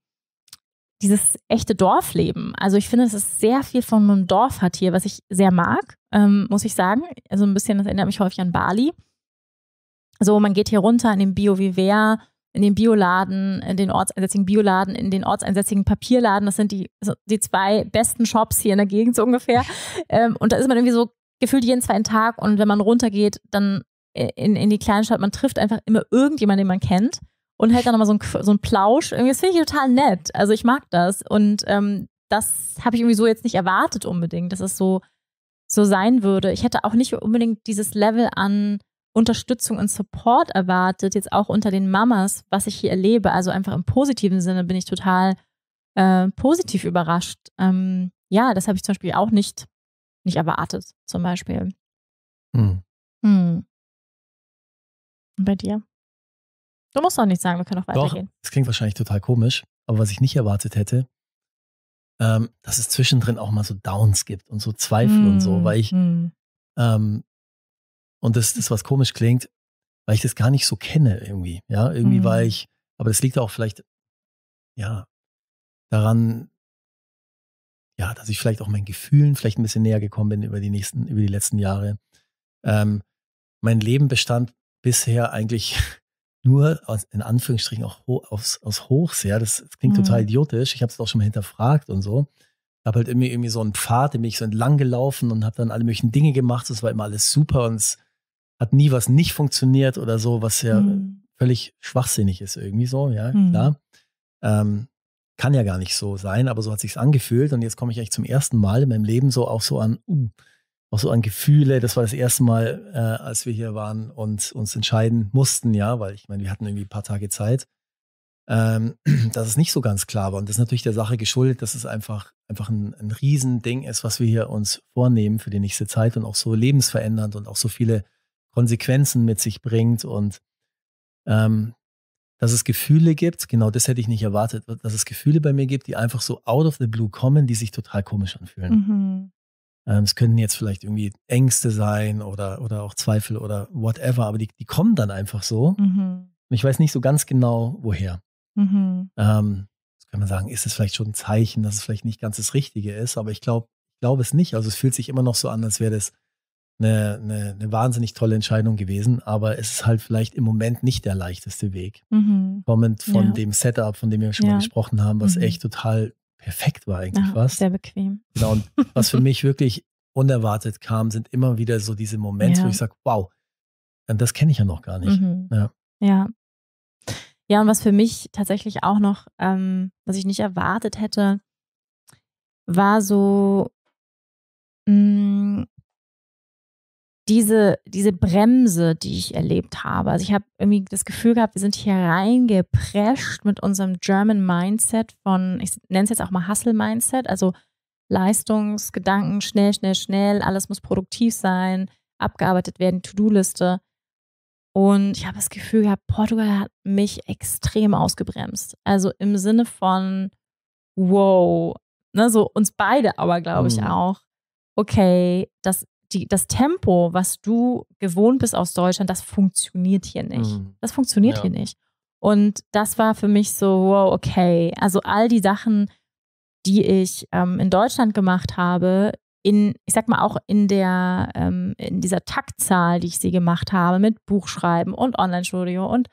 dieses echte Dorfleben. Also ich finde, es ist sehr viel von einem Dorf hat hier, was ich sehr mag, ähm, muss ich sagen. Also ein bisschen, das erinnert mich häufig an Bali. So, man geht hier runter in den Bio-Viver, in den Bioladen, in den ortseinsätzigen Bioladen, in den ortseinsätzigen Papierladen. Das sind die, also die zwei besten Shops hier in der Gegend so ungefähr. Ähm, und da ist man irgendwie so gefühlt jeden zweiten Tag. Und wenn man runtergeht, dann äh, in, in die Kleinstadt, man trifft einfach immer irgendjemanden, den man kennt und hält dann nochmal so ein, so ein Plausch. Irgendwie, das finde ich total nett. Also ich mag das. Und ähm, das habe ich irgendwie so jetzt nicht erwartet unbedingt, dass es so, so sein würde. Ich hätte auch nicht unbedingt dieses Level an Unterstützung und Support erwartet, jetzt auch unter den Mamas, was ich hier erlebe. Also einfach im positiven Sinne bin ich total äh, positiv überrascht. Ähm, ja, das habe ich zum Beispiel auch nicht, nicht erwartet, zum Beispiel. Hm. Hm. Und bei dir? Du musst noch nicht sagen, wir können auch weitergehen. Doch, das klingt wahrscheinlich total komisch, aber was ich nicht erwartet hätte, ähm, dass es zwischendrin auch mal so Downs gibt und so Zweifel mm, und so, weil ich, mm. mm. ähm, und das ist was komisch klingt, weil ich das gar nicht so kenne irgendwie. Ja, irgendwie mm. war ich, aber das liegt auch vielleicht, ja, daran, ja, dass ich vielleicht auch meinen Gefühlen vielleicht ein bisschen näher gekommen bin über die nächsten, über die letzten Jahre. Ähm, mein Leben bestand bisher eigentlich nur aus, in Anführungsstrichen auch ho aus, aus Hochs, ja, das, das klingt mhm. total idiotisch. Ich habe es auch schon mal hinterfragt und so. Habe halt irgendwie, irgendwie so einen Pfad, den bin ich so entlang gelaufen und habe dann alle möglichen Dinge gemacht. Es war immer alles super und es hat nie was nicht funktioniert oder so, was ja mhm. völlig schwachsinnig ist irgendwie so, ja, mhm. klar. Ähm, kann ja gar nicht so sein, aber so hat sich's angefühlt und jetzt komme ich eigentlich zum ersten Mal in meinem Leben so auch so an, uh, auch so an Gefühle. Das war das erste Mal, äh, als wir hier waren und uns entscheiden mussten, ja, weil ich meine, wir hatten irgendwie ein paar Tage Zeit, ähm, dass es nicht so ganz klar war. Und das ist natürlich der Sache geschuldet, dass es einfach, einfach ein, ein Riesending ist, was wir hier uns vornehmen für die nächste Zeit und auch so lebensverändernd und auch so viele Konsequenzen mit sich bringt und ähm, dass es Gefühle gibt, genau das hätte ich nicht erwartet, dass es Gefühle bei mir gibt, die einfach so out of the blue kommen, die sich total komisch anfühlen. Mhm. Ähm, es können jetzt vielleicht irgendwie Ängste sein oder, oder auch Zweifel oder whatever, aber die, die kommen dann einfach so. Mhm. Und ich weiß nicht so ganz genau, woher. Mhm. Ähm, jetzt kann man sagen, ist es vielleicht schon ein Zeichen, dass es vielleicht nicht ganz das Richtige ist, aber ich glaube, ich glaube es nicht. Also es fühlt sich immer noch so an, als wäre das eine, eine, eine, wahnsinnig tolle Entscheidung gewesen, aber es ist halt vielleicht im Moment nicht der leichteste Weg. Mhm. Kommend von ja. dem Setup, von dem wir schon ja. mal gesprochen haben, was mhm. echt total perfekt war eigentlich ja, fast. Sehr bequem. Genau, und was für mich wirklich unerwartet kam, sind immer wieder so diese Momente, ja. wo ich sage, wow, das kenne ich ja noch gar nicht. Mhm. Ja. ja. ja. und was für mich tatsächlich auch noch, ähm, was ich nicht erwartet hätte, war so mh, mm, diese, diese Bremse, die ich erlebt habe. Also ich habe irgendwie das Gefühl gehabt, wir sind hier reingeprescht mit unserem German Mindset von, ich nenne es jetzt auch mal Hustle Mindset, also Leistungsgedanken, schnell, schnell, schnell, alles muss produktiv sein, abgearbeitet werden, To-Do-Liste. Und ich habe das Gefühl gehabt, Portugal hat mich extrem ausgebremst. Also im Sinne von, wow, ne, so uns beide aber, glaube ich, mhm. auch okay, das die, das Tempo, was du gewohnt bist aus Deutschland, das funktioniert hier nicht. Mhm. Das funktioniert ja. hier nicht. Und das war für mich so, wow, okay. Also all die Sachen, die ich ähm, in Deutschland gemacht habe, in, ich sag mal auch in der, ähm, in dieser Taktzahl, die ich sie gemacht habe, mit Buchschreiben und Online-Studio und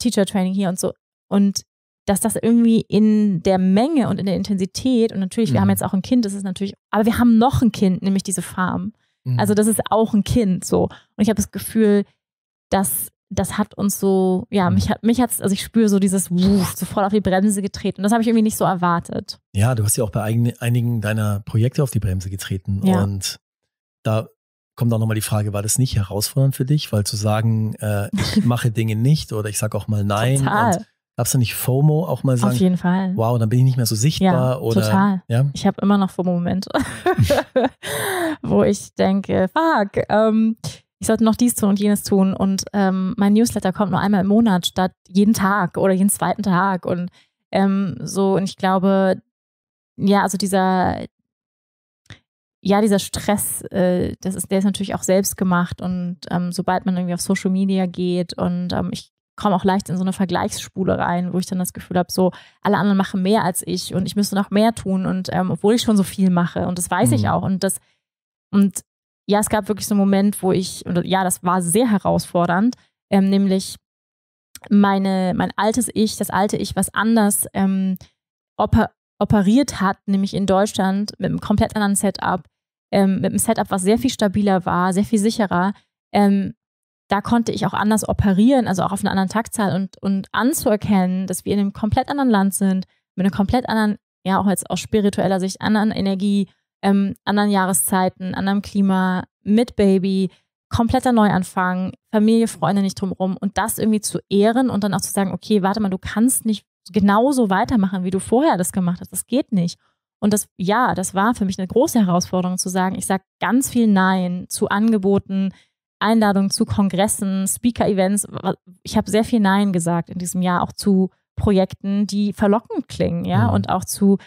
Teacher-Training hier und so. Und dass das irgendwie in der Menge und in der Intensität und natürlich, wir mhm. haben jetzt auch ein Kind, das ist natürlich, aber wir haben noch ein Kind, nämlich diese Farm. Also mhm. Also das ist auch ein Kind so. Und ich habe das Gefühl, dass das hat uns so, ja, mhm. mich hat mich hat's, also ich spüre so dieses wuff, so auf die Bremse getreten. Das habe ich irgendwie nicht so erwartet. Ja, du hast ja auch bei einigen deiner Projekte auf die Bremse getreten. Ja. Und da kommt auch nochmal die Frage, war das nicht herausfordernd für dich? Weil zu sagen, äh, ich mache Dinge nicht oder ich sage auch mal nein. Total. Und Darfst du nicht FOMO auch mal sagen? Auf jeden Fall. Wow, dann bin ich nicht mehr so sichtbar. Ja, oder, total. Ja? Ich habe immer noch FOMO-Momente, wo ich denke, fuck, ähm, ich sollte noch dies tun und jenes tun. Und ähm, mein Newsletter kommt nur einmal im Monat statt jeden Tag oder jeden zweiten Tag. Und ähm, so, und ich glaube, ja, also dieser, ja, dieser Stress, äh, das ist, der ist natürlich auch selbst gemacht und ähm, sobald man irgendwie auf Social Media geht und ähm, ich komme auch leicht in so eine Vergleichsspule rein, wo ich dann das Gefühl habe, so alle anderen machen mehr als ich und ich müsste noch mehr tun und ähm, obwohl ich schon so viel mache und das weiß mhm. ich auch und das und ja, es gab wirklich so einen Moment, wo ich und ja, das war sehr herausfordernd, ähm, nämlich meine mein altes Ich, das alte Ich, was anders ähm, oper operiert hat, nämlich in Deutschland mit einem komplett anderen Setup, ähm, mit einem Setup, was sehr viel stabiler war, sehr viel sicherer. Ähm, da konnte ich auch anders operieren, also auch auf einer anderen Taktzahl und, und anzuerkennen, dass wir in einem komplett anderen Land sind, mit einer komplett anderen, ja auch jetzt aus spiritueller Sicht, anderen Energie, ähm, anderen Jahreszeiten, anderem Klima, mit Baby, kompletter Neuanfang, Familie, Freunde nicht drumherum und das irgendwie zu ehren und dann auch zu sagen, okay, warte mal, du kannst nicht genauso weitermachen, wie du vorher das gemacht hast, das geht nicht. Und das, ja, das war für mich eine große Herausforderung zu sagen, ich sage ganz viel Nein zu Angeboten, Einladungen zu Kongressen, Speaker-Events. Ich habe sehr viel Nein gesagt in diesem Jahr, auch zu Projekten, die verlockend klingen, ja, mhm. und auch zu,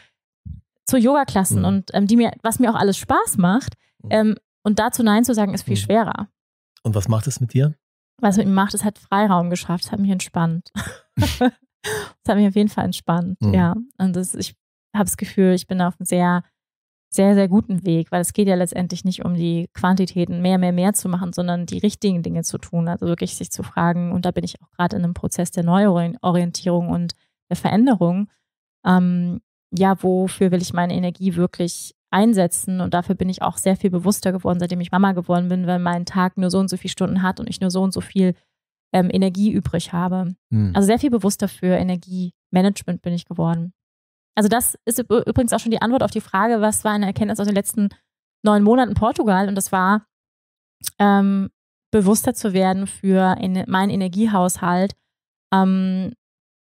zu Yoga-Klassen mhm. und ähm, die mir, was mir auch alles Spaß macht. Mhm. Ähm, und dazu Nein zu sagen, ist viel mhm. schwerer. Und was macht es mit dir? Was mit mir macht, es hat Freiraum geschafft, es hat mich entspannt. Es hat mich auf jeden Fall entspannt, mhm. ja. Und das, ich habe das Gefühl, ich bin auf einem sehr sehr, sehr guten Weg, weil es geht ja letztendlich nicht um die Quantitäten mehr, mehr, mehr zu machen, sondern die richtigen Dinge zu tun. Also wirklich sich zu fragen, und da bin ich auch gerade in einem Prozess der Neuorientierung und der Veränderung, ähm, ja, wofür will ich meine Energie wirklich einsetzen? Und dafür bin ich auch sehr viel bewusster geworden, seitdem ich Mama geworden bin, weil mein Tag nur so und so viele Stunden hat und ich nur so und so viel ähm, Energie übrig habe. Hm. Also sehr viel bewusster für Energiemanagement bin ich geworden. Also das ist übrigens auch schon die Antwort auf die Frage, was war eine Erkenntnis aus den letzten neun Monaten Portugal? Und das war, ähm, bewusster zu werden für in, meinen Energiehaushalt ähm,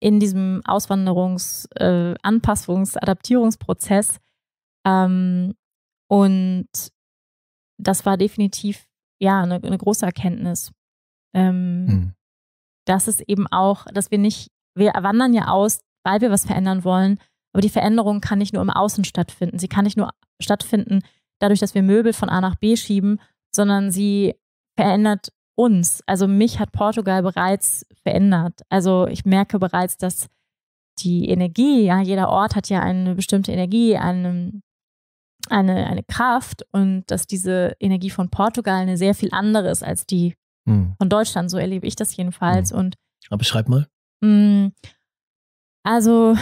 in diesem Auswanderungs-, äh, Anpassungs-, Adaptierungsprozess. Ähm, und das war definitiv, ja, eine, eine große Erkenntnis. Ähm, mhm. Dass es eben auch, dass wir nicht, wir wandern ja aus, weil wir was verändern wollen, aber die Veränderung kann nicht nur im Außen stattfinden. Sie kann nicht nur stattfinden dadurch, dass wir Möbel von A nach B schieben, sondern sie verändert uns. Also mich hat Portugal bereits verändert. Also ich merke bereits, dass die Energie, ja, jeder Ort hat ja eine bestimmte Energie, eine, eine, eine Kraft und dass diese Energie von Portugal eine sehr viel andere ist als die hm. von Deutschland. So erlebe ich das jedenfalls. Hm. Und Aber schreib mal. Mh, hm, also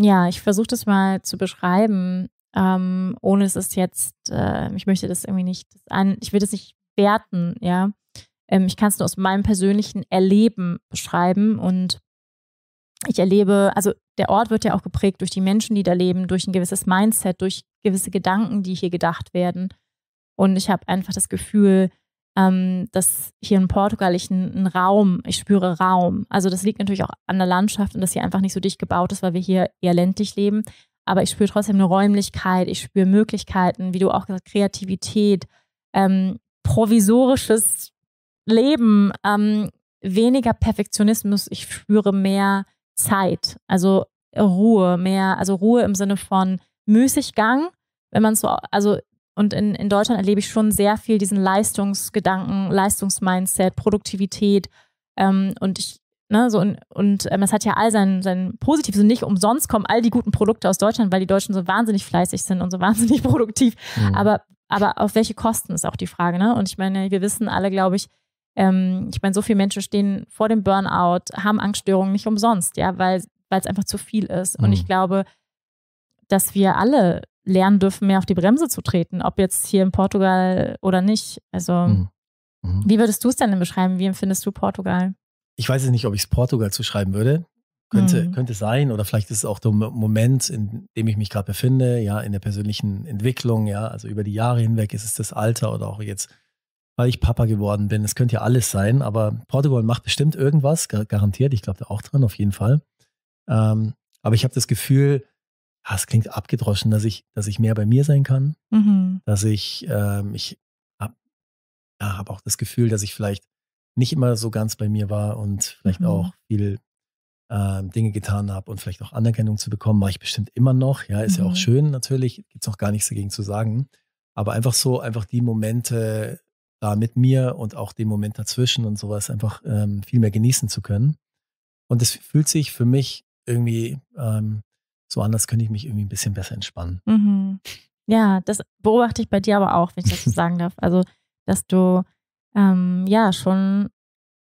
ja, ich versuche das mal zu beschreiben, ähm, ohne es ist jetzt, äh, ich möchte das irgendwie nicht an, ich will das nicht werten, ja. Ähm, ich kann es nur aus meinem persönlichen Erleben beschreiben und ich erlebe, also der Ort wird ja auch geprägt durch die Menschen, die da leben, durch ein gewisses Mindset, durch gewisse Gedanken, die hier gedacht werden. Und ich habe einfach das Gefühl, ähm, dass hier in Portugal ich einen Raum, ich spüre Raum. Also das liegt natürlich auch an der Landschaft und dass hier einfach nicht so dicht gebaut ist, weil wir hier eher ländlich leben. Aber ich spüre trotzdem eine Räumlichkeit, ich spüre Möglichkeiten, wie du auch gesagt, Kreativität, ähm, provisorisches Leben, ähm, weniger Perfektionismus, ich spüre mehr Zeit, also Ruhe, mehr, also Ruhe im Sinne von Müßiggang, wenn man so, also und in, in Deutschland erlebe ich schon sehr viel diesen Leistungsgedanken, Leistungsmindset, Produktivität. Ähm, und ich, ne, so, und, und ähm, es hat ja all sein, sein Positives und nicht umsonst kommen all die guten Produkte aus Deutschland, weil die Deutschen so wahnsinnig fleißig sind und so wahnsinnig produktiv. Mhm. Aber, aber auf welche Kosten ist auch die Frage, ne? Und ich meine, wir wissen alle, glaube ich, ähm, ich meine, so viele Menschen stehen vor dem Burnout, haben Angststörungen nicht umsonst, ja, weil weil es einfach zu viel ist. Und mhm. ich glaube, dass wir alle lernen dürfen, mehr auf die Bremse zu treten, ob jetzt hier in Portugal oder nicht. Also, mhm. Mhm. wie würdest du es denn beschreiben? Wie empfindest du Portugal? Ich weiß es nicht, ob ich es Portugal zuschreiben würde. Könnte, mhm. könnte sein, oder vielleicht ist es auch der Moment, in dem ich mich gerade befinde, ja, in der persönlichen Entwicklung, ja, also über die Jahre hinweg ist es das Alter oder auch jetzt, weil ich Papa geworden bin. Es könnte ja alles sein, aber Portugal macht bestimmt irgendwas, garantiert. Ich glaube da auch dran, auf jeden Fall. Ähm, aber ich habe das Gefühl, es klingt abgedroschen, dass ich, dass ich mehr bei mir sein kann, mhm. dass ich, ähm, ich habe ja, hab auch das Gefühl, dass ich vielleicht nicht immer so ganz bei mir war und vielleicht mhm. auch viel äh, Dinge getan habe und vielleicht auch Anerkennung zu bekommen, mache ich bestimmt immer noch. Ja, ist mhm. ja auch mhm. schön natürlich, gibt es auch gar nichts dagegen zu sagen. Aber einfach so, einfach die Momente da mit mir und auch den Moment dazwischen und sowas einfach ähm, viel mehr genießen zu können. Und es fühlt sich für mich irgendwie ähm, so anders könnte ich mich irgendwie ein bisschen besser entspannen. Mhm. Ja, das beobachte ich bei dir aber auch, wenn ich das so sagen darf. Also, dass du ähm, ja schon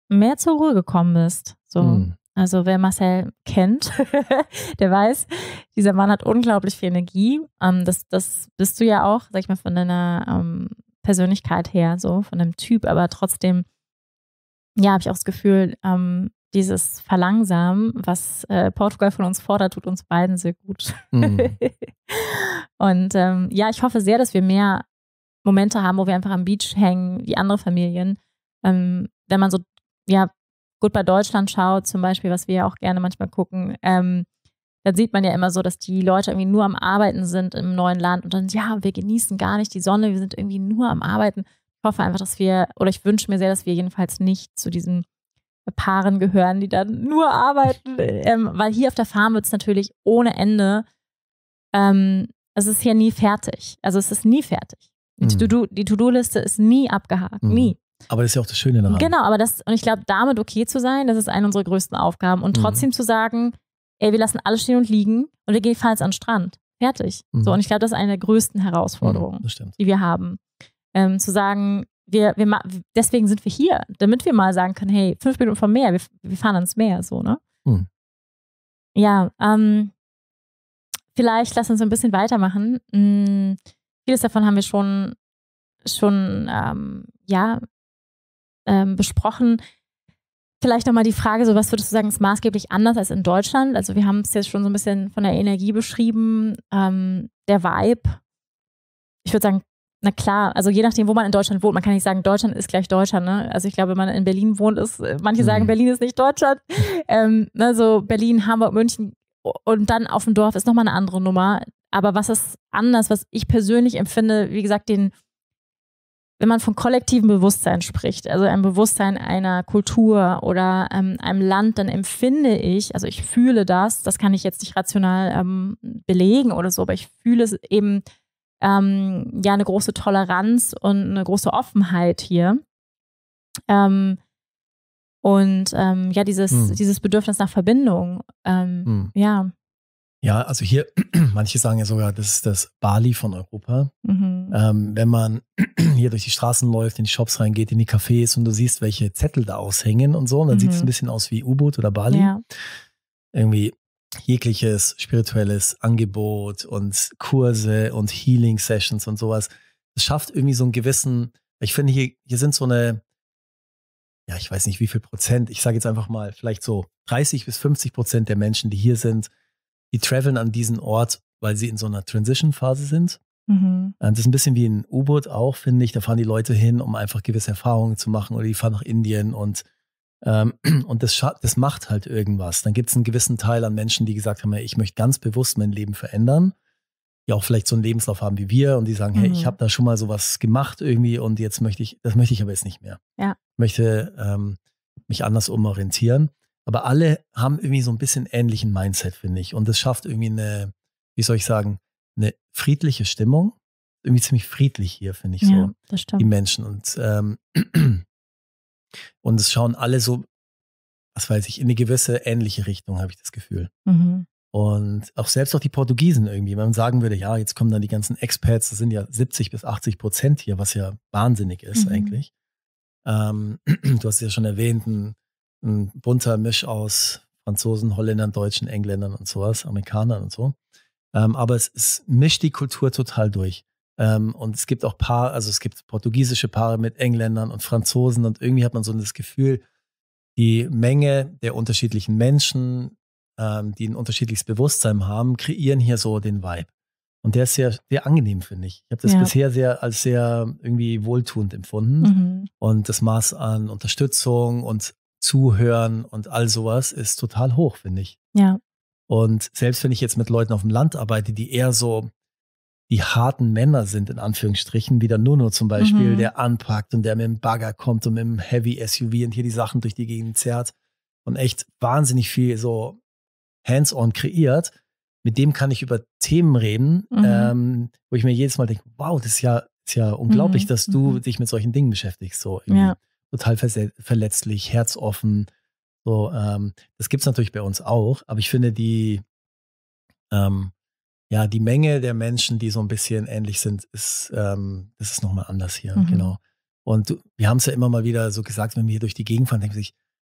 mehr zur Ruhe gekommen bist. So. Mhm. Also wer Marcel kennt, der weiß, dieser Mann hat unglaublich viel Energie. Ähm, das, das bist du ja auch, sag ich mal, von deiner ähm, Persönlichkeit her, so von deinem Typ, aber trotzdem, ja, habe ich auch das Gefühl, ähm, dieses Verlangsamen, was äh, Portugal von uns fordert, tut uns beiden sehr gut. Mhm. und ähm, ja, ich hoffe sehr, dass wir mehr Momente haben, wo wir einfach am Beach hängen, wie andere Familien. Ähm, wenn man so, ja, gut bei Deutschland schaut, zum Beispiel, was wir ja auch gerne manchmal gucken, ähm, dann sieht man ja immer so, dass die Leute irgendwie nur am Arbeiten sind im neuen Land und dann, ja, wir genießen gar nicht die Sonne, wir sind irgendwie nur am Arbeiten. Ich hoffe einfach, dass wir, oder ich wünsche mir sehr, dass wir jedenfalls nicht zu diesem Paaren gehören, die dann nur arbeiten. Ähm, weil hier auf der Farm wird es natürlich ohne Ende, ähm, es ist hier nie fertig. Also es ist nie fertig. Mhm. Die To-Do-Liste ist nie abgehakt, mhm. nie. Aber das ist ja auch das Schöne daran. Genau, aber das, und ich glaube, damit okay zu sein, das ist eine unserer größten Aufgaben. Und mhm. trotzdem mhm. zu sagen, ey, wir lassen alles stehen und liegen und wir gehen falls an den Strand. Fertig. So, mhm. und ich glaube, das ist eine der größten Herausforderungen, die wir haben. Ähm, zu sagen, wir, wir, deswegen sind wir hier, damit wir mal sagen können, hey, fünf Minuten vom Meer, wir, wir fahren ans Meer, so, ne? Hm. Ja, ähm, vielleicht lass uns ein bisschen weitermachen. Hm, vieles davon haben wir schon, schon ähm, ja, ähm, besprochen. Vielleicht nochmal die Frage, so was würdest du sagen, ist maßgeblich anders als in Deutschland? Also wir haben es jetzt schon so ein bisschen von der Energie beschrieben, ähm, der Vibe. Ich würde sagen, na klar, also je nachdem, wo man in Deutschland wohnt, man kann nicht sagen, Deutschland ist gleich Deutschland. Ne? Also ich glaube, wenn man in Berlin wohnt, ist, manche sagen, mhm. Berlin ist nicht Deutschland. Ähm, also Berlin, Hamburg, München und dann auf dem Dorf ist nochmal eine andere Nummer. Aber was ist anders, was ich persönlich empfinde, wie gesagt, den, wenn man von kollektivem Bewusstsein spricht, also einem Bewusstsein einer Kultur oder ähm, einem Land, dann empfinde ich, also ich fühle das, das kann ich jetzt nicht rational ähm, belegen oder so, aber ich fühle es eben ähm, ja eine große Toleranz und eine große Offenheit hier. Ähm, und ähm, ja, dieses, hm. dieses Bedürfnis nach Verbindung. Ähm, hm. Ja. Ja, also hier, manche sagen ja sogar, das ist das Bali von Europa. Mhm. Ähm, wenn man hier durch die Straßen läuft, in die Shops reingeht, in die Cafés und du siehst, welche Zettel da aushängen und so, und dann mhm. sieht es mhm. ein bisschen aus wie U-Boot oder Bali. Ja. Irgendwie jegliches spirituelles Angebot und Kurse und Healing-Sessions und sowas. Es schafft irgendwie so einen gewissen, ich finde, hier, hier sind so eine, ja, ich weiß nicht wie viel Prozent, ich sage jetzt einfach mal, vielleicht so 30 bis 50 Prozent der Menschen, die hier sind, die traveln an diesen Ort, weil sie in so einer Transition-Phase sind. Mhm. Äh, das ist ein bisschen wie ein U-Boot auch, finde ich. Da fahren die Leute hin, um einfach gewisse Erfahrungen zu machen oder die fahren nach Indien und ähm, und das, das macht halt irgendwas. Dann gibt es einen gewissen Teil an Menschen, die gesagt haben, ich möchte ganz bewusst mein Leben verändern, die auch vielleicht so einen Lebenslauf haben wie wir und die sagen, hey, ich mhm. habe da schon mal sowas gemacht irgendwie und jetzt möchte ich, das möchte ich aber jetzt nicht mehr. Ja. Möchte ähm, mich anders umorientieren. Aber alle haben irgendwie so ein bisschen ähnlichen Mindset, finde ich. Und das schafft irgendwie eine, wie soll ich sagen, eine friedliche Stimmung. Irgendwie ziemlich friedlich hier, finde ich ja, so. Die Menschen. Und ähm, Und es schauen alle so, was weiß ich, in eine gewisse ähnliche Richtung, habe ich das Gefühl. Mhm. Und auch selbst auch die Portugiesen irgendwie, wenn man sagen würde, ja, jetzt kommen dann die ganzen Expats, das sind ja 70 bis 80 Prozent hier, was ja wahnsinnig ist mhm. eigentlich. Ähm, du hast ja schon erwähnt, ein, ein bunter Misch aus Franzosen, Holländern, Deutschen, Engländern und sowas, Amerikanern und so. Ähm, aber es, es mischt die Kultur total durch. Ähm, und es gibt auch Paare, also es gibt portugiesische Paare mit Engländern und Franzosen und irgendwie hat man so das Gefühl, die Menge der unterschiedlichen Menschen, ähm, die ein unterschiedliches Bewusstsein haben, kreieren hier so den Vibe. Und der ist sehr, sehr angenehm, finde ich. Ich habe das ja. bisher sehr als sehr irgendwie wohltuend empfunden. Mhm. Und das Maß an Unterstützung und Zuhören und all sowas ist total hoch, finde ich. Ja. Und selbst wenn ich jetzt mit Leuten auf dem Land arbeite, die eher so die harten Männer sind, in Anführungsstrichen, wie der Nuno zum Beispiel, mhm. der anpackt und der mit dem Bagger kommt und mit dem Heavy SUV und hier die Sachen durch die Gegend zerrt und echt wahnsinnig viel so hands-on kreiert. Mit dem kann ich über Themen reden, mhm. ähm, wo ich mir jedes Mal denke, wow, das ist ja, ist ja unglaublich, mhm. dass du mhm. dich mit solchen Dingen beschäftigst. So ja. total verletzlich, herzoffen. So, ähm, das gibt es natürlich bei uns auch, aber ich finde die, ähm, ja, die Menge der Menschen, die so ein bisschen ähnlich sind, ist, ähm, das ist nochmal anders hier, mhm. genau. Und wir haben es ja immer mal wieder so gesagt, wenn wir hier durch die Gegend fahren, denken sich,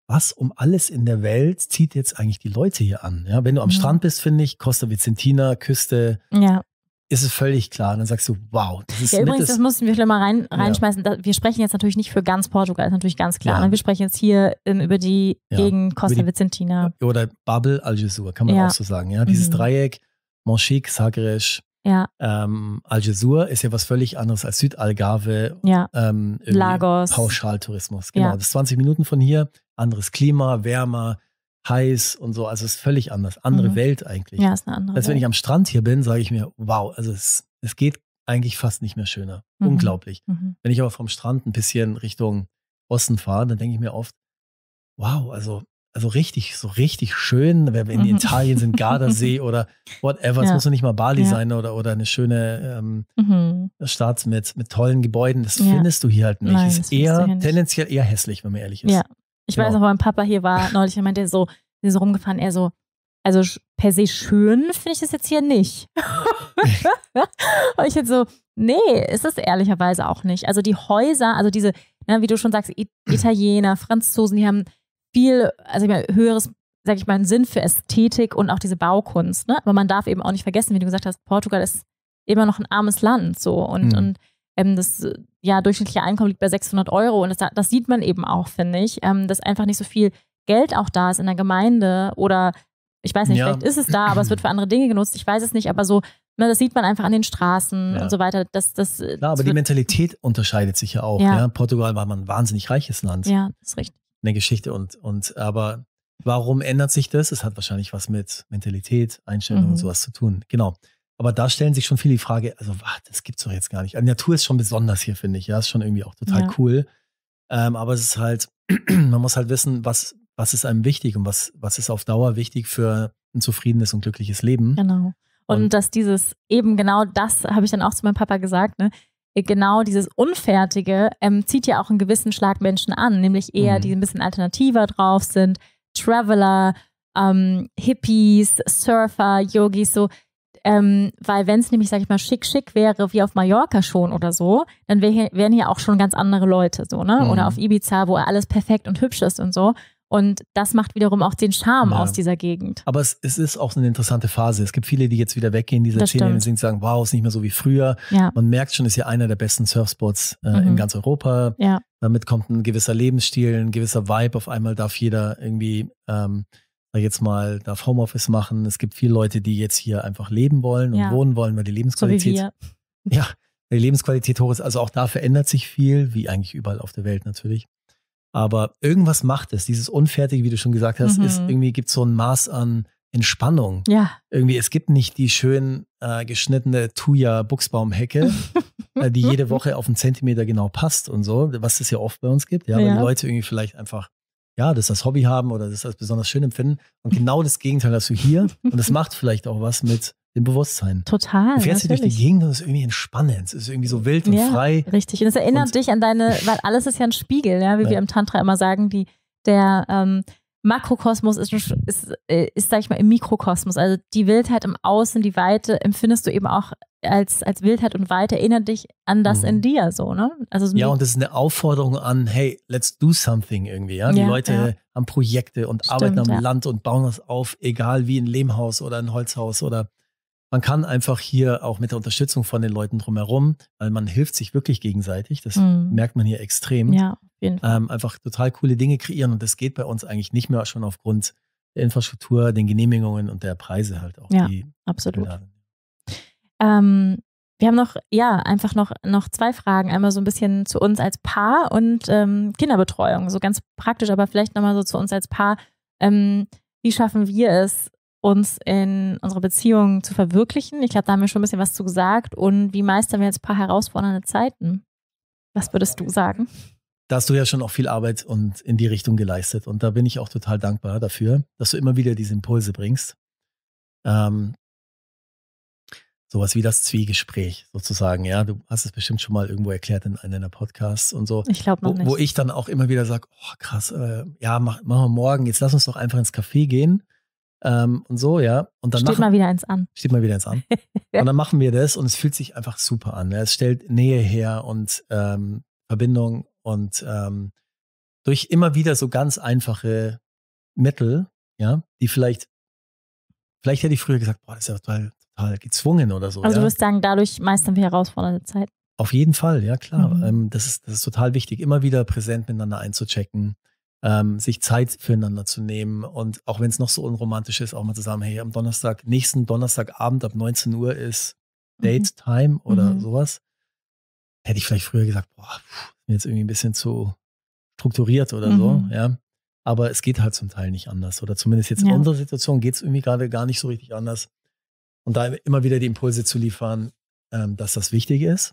was um alles in der Welt zieht jetzt eigentlich die Leute hier an? Ja, wenn du am mhm. Strand bist, finde ich, Costa Vicentina, Küste, ja. ist es völlig klar. dann sagst du, wow, das ist Ja, übrigens, das mussten wir vielleicht mal rein, reinschmeißen. Ja. Wir sprechen jetzt natürlich nicht für ganz Portugal, ist natürlich ganz klar. Ja. Ne? Wir sprechen jetzt hier ähm, über die ja. Gegend Costa die, Vicentina. Oder Bubble Algesur, kann man auch so sagen. Ja, dieses mhm. Dreieck Moschik, Sagres, ja. Ähm, Algesur ist ja was völlig anderes als Südalgave, Ja. Ähm, Lagos. Pauschaltourismus. Genau. Ja. Das ist 20 Minuten von hier. Anderes Klima, wärmer, heiß und so. Also es ist völlig anders. Andere mhm. Welt eigentlich. Ja, ist eine andere. Als wenn ich am Strand hier bin, sage ich mir, wow, also es, es geht eigentlich fast nicht mehr schöner. Mhm. Unglaublich. Mhm. Wenn ich aber vom Strand ein bisschen Richtung Osten fahre, dann denke ich mir oft, wow, also also richtig, so richtig schön. wenn wir In mhm. Italien sind Gardasee oder whatever. Es muss ja nicht mal Bali ja. sein oder, oder eine schöne ähm, mhm. Stadt mit, mit tollen Gebäuden. Das ja. findest du hier halt nicht. Nein, ist eher nicht. tendenziell eher hässlich, wenn man ehrlich ist. Ja. Ich genau. weiß noch, mein Papa hier war neulich, er meinte so, so rumgefahren, er so, also per se schön finde ich das jetzt hier nicht. Und ich hätte so, nee, ist das ehrlicherweise auch nicht. Also die Häuser, also diese, na, ne, wie du schon sagst, Italiener, Franzosen, die haben viel, also ich meine, höheres, sag ich mal, einen Sinn für Ästhetik und auch diese Baukunst. Ne? Aber man darf eben auch nicht vergessen, wie du gesagt hast, Portugal ist immer noch ein armes Land so und, mhm. und ähm, das ja, durchschnittliche Einkommen liegt bei 600 Euro und das, das sieht man eben auch, finde ich, ähm, dass einfach nicht so viel Geld auch da ist in der Gemeinde oder ich weiß nicht, ja. vielleicht ist es da, aber es wird für andere Dinge genutzt, ich weiß es nicht, aber so, ne, das sieht man einfach an den Straßen ja. und so weiter. Das, das, ja, äh, aber die Mentalität unterscheidet sich ja auch. Ja. Portugal war mal ein wahnsinnig reiches Land. Ja, das ist richtig eine Geschichte und, und aber warum ändert sich das? Es hat wahrscheinlich was mit Mentalität, Einstellung mhm. und sowas zu tun. Genau. Aber da stellen sich schon viele die Frage, also ach, das gibt's doch jetzt gar nicht. Also, Natur ist schon besonders hier, finde ich. Ja, ist schon irgendwie auch total ja. cool. Ähm, aber es ist halt, man muss halt wissen, was, was ist einem wichtig und was, was ist auf Dauer wichtig für ein zufriedenes und glückliches Leben. Genau. Und, und dass dieses eben genau das, habe ich dann auch zu meinem Papa gesagt, ne? genau dieses Unfertige ähm, zieht ja auch einen gewissen Schlag Menschen an, nämlich eher mhm. die ein bisschen alternativer drauf sind, Traveler, ähm, Hippies, Surfer, Yogis, so. Ähm, weil wenn es nämlich, sag ich mal, schick schick wäre, wie auf Mallorca schon oder so, dann wär hier, wären hier auch schon ganz andere Leute so, ne? Mhm. Oder auf Ibiza, wo alles perfekt und hübsch ist und so. Und das macht wiederum auch den Charme ja. aus dieser Gegend. Aber es, es, ist auch eine interessante Phase. Es gibt viele, die jetzt wieder weggehen, diese Szene sind sagen, wow, ist nicht mehr so wie früher. Ja. Man merkt schon, ist ja einer der besten Surfspots äh, mhm. in ganz Europa. Ja. Damit kommt ein gewisser Lebensstil, ein gewisser Vibe. Auf einmal darf jeder irgendwie, ähm, jetzt mal, darf Homeoffice machen. Es gibt viele Leute, die jetzt hier einfach leben wollen und wohnen wollen, weil die Lebensqualität. So ja, die Lebensqualität hoch ist. Also auch da verändert sich viel, wie eigentlich überall auf der Welt natürlich. Aber irgendwas macht es. Dieses Unfertige, wie du schon gesagt hast, mhm. ist irgendwie gibt so ein Maß an Entspannung. Ja. Irgendwie, es gibt nicht die schön äh, geschnittene Thuja-Buchsbaumhecke, äh, die jede Woche auf einen Zentimeter genau passt und so, was es ja oft bei uns gibt. Ja, ja. weil Leute irgendwie vielleicht einfach ja, das ist das Hobby haben oder das ist das besonders schön empfinden. Und genau das Gegenteil hast du hier. Und das macht vielleicht auch was mit dem Bewusstsein. Total. Du fährst hier durch die Gegend und es ist irgendwie entspannend. Es ist irgendwie so wild und ja, frei. Richtig. Und es erinnert und dich an deine, weil alles ist ja ein Spiegel, ja, wie ja. wir im Tantra immer sagen, die, der, ähm, Makrokosmos ist, ist, äh, ist, sag ich mal, im Mikrokosmos. Also die Wildheit im Außen, die Weite empfindest du eben auch als, als Wildheit und Weite. erinnert dich an das mhm. in dir, so, ne? Also ja, und das ist eine Aufforderung an, hey, let's do something irgendwie, ja? Die ja, Leute ja. haben Projekte und Stimmt, arbeiten am ja. Land und bauen das auf, egal wie ein Lehmhaus oder ein Holzhaus oder man kann einfach hier auch mit der Unterstützung von den Leuten drumherum, weil man hilft sich wirklich gegenseitig, das mhm. merkt man hier extrem, ja ähm, einfach total coole Dinge kreieren. Und das geht bei uns eigentlich nicht mehr schon aufgrund der Infrastruktur, den Genehmigungen und der Preise halt auch. Ja, absolut. Ähm, wir haben noch, ja, einfach noch, noch zwei Fragen. Einmal so ein bisschen zu uns als Paar und ähm, Kinderbetreuung. So ganz praktisch, aber vielleicht nochmal so zu uns als Paar. Ähm, wie schaffen wir es, uns in unserer Beziehung zu verwirklichen? Ich glaube, da haben wir schon ein bisschen was zu gesagt. Und wie meistern wir jetzt ein paar herausfordernde Zeiten? Was würdest du sagen? da hast du ja schon auch viel Arbeit und in die Richtung geleistet. Und da bin ich auch total dankbar dafür, dass du immer wieder diese Impulse bringst. Ähm, sowas wie das Zwiegespräch sozusagen. Ja, du hast es bestimmt schon mal irgendwo erklärt in einem deiner Podcasts und so. Ich glaube noch wo, nicht. Wo ich dann auch immer wieder sage, oh krass, äh, ja, machen wir morgen, jetzt lass uns doch einfach ins Café gehen. Ähm, und so, ja. Und dann steht machen, mal wieder eins an. Steht mal wieder eins an. und dann machen wir das und es fühlt sich einfach super an. Ja. Es stellt Nähe her und ähm, Verbindung und ähm, durch immer wieder so ganz einfache Mittel, ja, die vielleicht, vielleicht hätte ich früher gesagt, boah, das ist ja total, total gezwungen oder so. Also ja. du würdest sagen, dadurch meistern wir herausfordernde Zeiten. Auf jeden Fall, ja klar. Mhm. Ähm, das, ist, das ist total wichtig, immer wieder präsent miteinander einzuchecken, ähm, sich Zeit füreinander zu nehmen und auch wenn es noch so unromantisch ist, auch mal zusammen, hey, am Donnerstag, nächsten Donnerstagabend ab 19 Uhr ist mhm. Date Time mhm. oder mhm. sowas. Hätte ich vielleicht früher gesagt, boah, jetzt irgendwie ein bisschen zu strukturiert oder mhm. so, ja. Aber es geht halt zum Teil nicht anders. Oder zumindest jetzt ja. in unserer Situation geht es irgendwie gerade gar nicht so richtig anders. Und da immer wieder die Impulse zu liefern, ähm, dass das wichtig ist,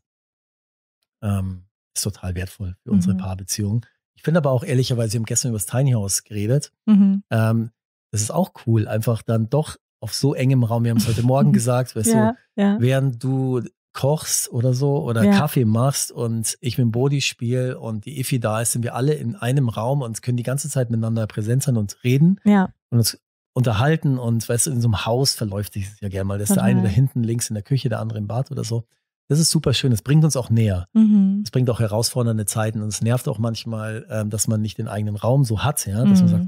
ähm, ist total wertvoll für unsere mhm. Paarbeziehung. Ich finde aber auch ehrlicherweise, wir haben gestern über das Tiny House geredet. Mhm. Ähm, das ist auch cool, einfach dann doch auf so engem Raum, wir haben es heute Morgen gesagt, weißt ja, du, ja. während du kochst oder so oder ja. Kaffee machst und ich mit dem Bodi spiele und die Effi da ist, sind wir alle in einem Raum und können die ganze Zeit miteinander präsent sein und reden ja. und uns unterhalten und weißt du, in so einem Haus verläuft sich das ja gerne mal. Das ist der eine da hinten links in der Küche, der andere im Bad oder so. Das ist super schön. Das bringt uns auch näher. Es mhm. bringt auch herausfordernde Zeiten und es nervt auch manchmal, ähm, dass man nicht den eigenen Raum so hat, ja, dass mhm. man sagt,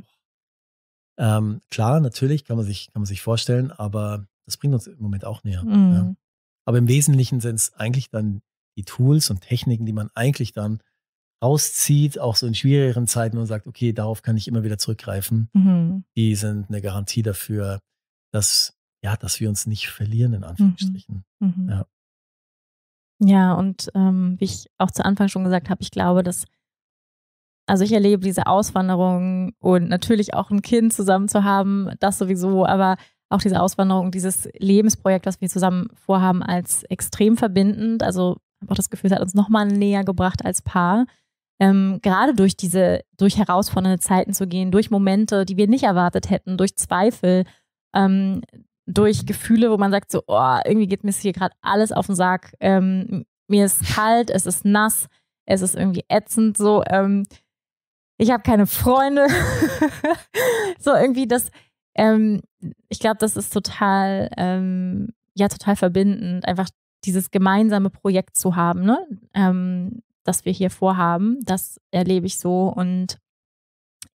ähm, klar, natürlich kann man sich kann man sich vorstellen, aber das bringt uns im Moment auch näher. Mhm. Ja. Aber im Wesentlichen sind es eigentlich dann die Tools und Techniken, die man eigentlich dann rauszieht, auch so in schwierigeren Zeiten und sagt, okay, darauf kann ich immer wieder zurückgreifen. Mhm. Die sind eine Garantie dafür, dass, ja, dass wir uns nicht verlieren, in mhm. Anführungsstrichen. Mhm. Ja. ja, und ähm, wie ich auch zu Anfang schon gesagt habe, ich glaube, dass also ich erlebe diese Auswanderung und natürlich auch ein Kind zusammen zu haben, das sowieso, aber auch diese Auswanderung, dieses Lebensprojekt, was wir zusammen vorhaben, als extrem verbindend. Also habe auch das Gefühl, es hat uns nochmal näher gebracht als Paar. Ähm, gerade durch diese, durch herausfordernde Zeiten zu gehen, durch Momente, die wir nicht erwartet hätten, durch Zweifel, ähm, durch Gefühle, wo man sagt, so, oh, irgendwie geht mir hier gerade alles auf den Sack. Ähm, mir ist kalt, es ist nass, es ist irgendwie ätzend, so. Ähm, ich habe keine Freunde. so irgendwie das, ähm, ich glaube, das ist total, ähm, ja, total verbindend, einfach dieses gemeinsame Projekt zu haben, ne? Ähm, das wir hier vorhaben. Das erlebe ich so und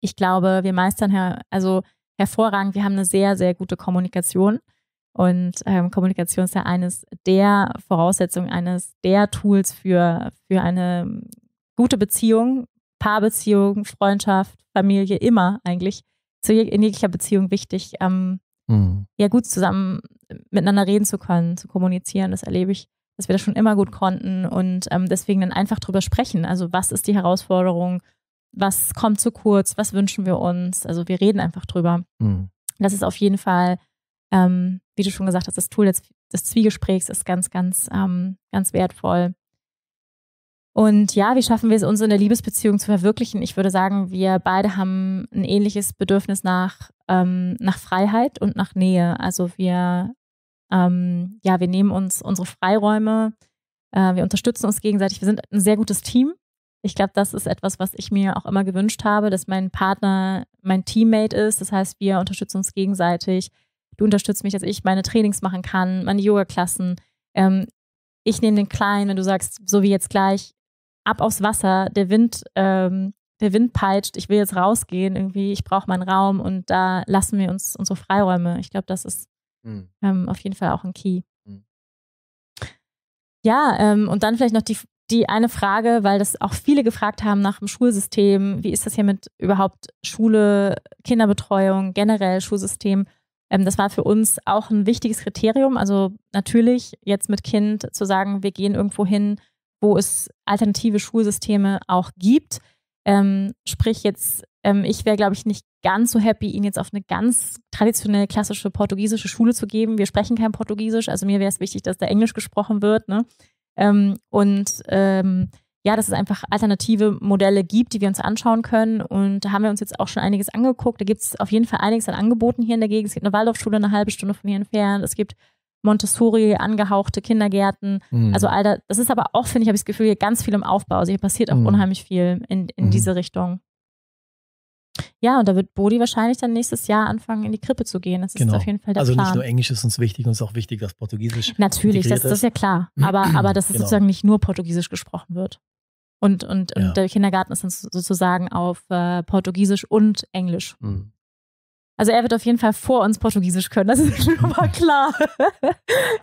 ich glaube, wir meistern her also hervorragend. Wir haben eine sehr, sehr gute Kommunikation. Und ähm, Kommunikation ist ja eines der Voraussetzungen, eines der Tools für, für eine gute Beziehung, Paarbeziehung, Freundschaft, Familie, immer eigentlich zu jeg in jeglicher Beziehung wichtig, ähm, mhm. ja gut zusammen äh, miteinander reden zu können, zu kommunizieren. Das erlebe ich, dass wir das schon immer gut konnten und ähm, deswegen dann einfach drüber sprechen. Also was ist die Herausforderung? Was kommt zu kurz? Was wünschen wir uns? Also wir reden einfach drüber. Mhm. Das ist auf jeden Fall, ähm, wie du schon gesagt hast, das Tool des, des Zwiegesprächs ist ganz, ganz, ähm, ganz wertvoll. Und ja, wie schaffen wir es, uns in der Liebesbeziehung zu verwirklichen? Ich würde sagen, wir beide haben ein ähnliches Bedürfnis nach, ähm, nach Freiheit und nach Nähe. Also wir, ähm, ja, wir nehmen uns unsere Freiräume, äh, wir unterstützen uns gegenseitig. Wir sind ein sehr gutes Team. Ich glaube, das ist etwas, was ich mir auch immer gewünscht habe, dass mein Partner mein Teammate ist. Das heißt, wir unterstützen uns gegenseitig. Du unterstützt mich, dass ich meine Trainings machen kann, meine Yoga-Klassen. Ähm, ich nehme den Kleinen, wenn du sagst, so wie jetzt gleich, ab aufs Wasser, der Wind, ähm, der Wind peitscht, ich will jetzt rausgehen, irgendwie, ich brauche meinen Raum und da lassen wir uns unsere Freiräume. Ich glaube, das ist mhm. ähm, auf jeden Fall auch ein Key. Mhm. Ja, ähm, und dann vielleicht noch die, die eine Frage, weil das auch viele gefragt haben nach dem Schulsystem, wie ist das hier mit überhaupt Schule, Kinderbetreuung, generell Schulsystem? Ähm, das war für uns auch ein wichtiges Kriterium. Also natürlich jetzt mit Kind zu sagen, wir gehen irgendwo hin, wo es alternative Schulsysteme auch gibt. Ähm, sprich jetzt, ähm, ich wäre, glaube ich, nicht ganz so happy, ihn jetzt auf eine ganz traditionelle, klassische portugiesische Schule zu geben. Wir sprechen kein Portugiesisch, also mir wäre es wichtig, dass da Englisch gesprochen wird. Ne? Ähm, und ähm, ja, dass es einfach alternative Modelle gibt, die wir uns anschauen können. Und da haben wir uns jetzt auch schon einiges angeguckt. Da gibt es auf jeden Fall einiges an Angeboten hier in der Gegend. Es gibt eine Waldorfschule eine halbe Stunde von hier entfernt. Es gibt Montessori angehauchte Kindergärten. Mhm. Also all das, das ist aber auch, finde ich, habe ich das Gefühl, hier ganz viel im Aufbau. Also hier passiert auch mhm. unheimlich viel in, in mhm. diese Richtung. Ja, und da wird Bodi wahrscheinlich dann nächstes Jahr anfangen, in die Krippe zu gehen. Das genau. ist auf jeden Fall der also Plan. Also nicht nur Englisch ist uns wichtig, uns ist auch wichtig, dass Portugiesisch Natürlich, das, das, ist ja klar. Aber, aber dass es genau. sozusagen nicht nur Portugiesisch gesprochen wird. Und, und, ja. und der Kindergarten ist dann sozusagen auf äh, Portugiesisch und Englisch. Mhm. Also er wird auf jeden Fall vor uns Portugiesisch können, das ist schon mal klar.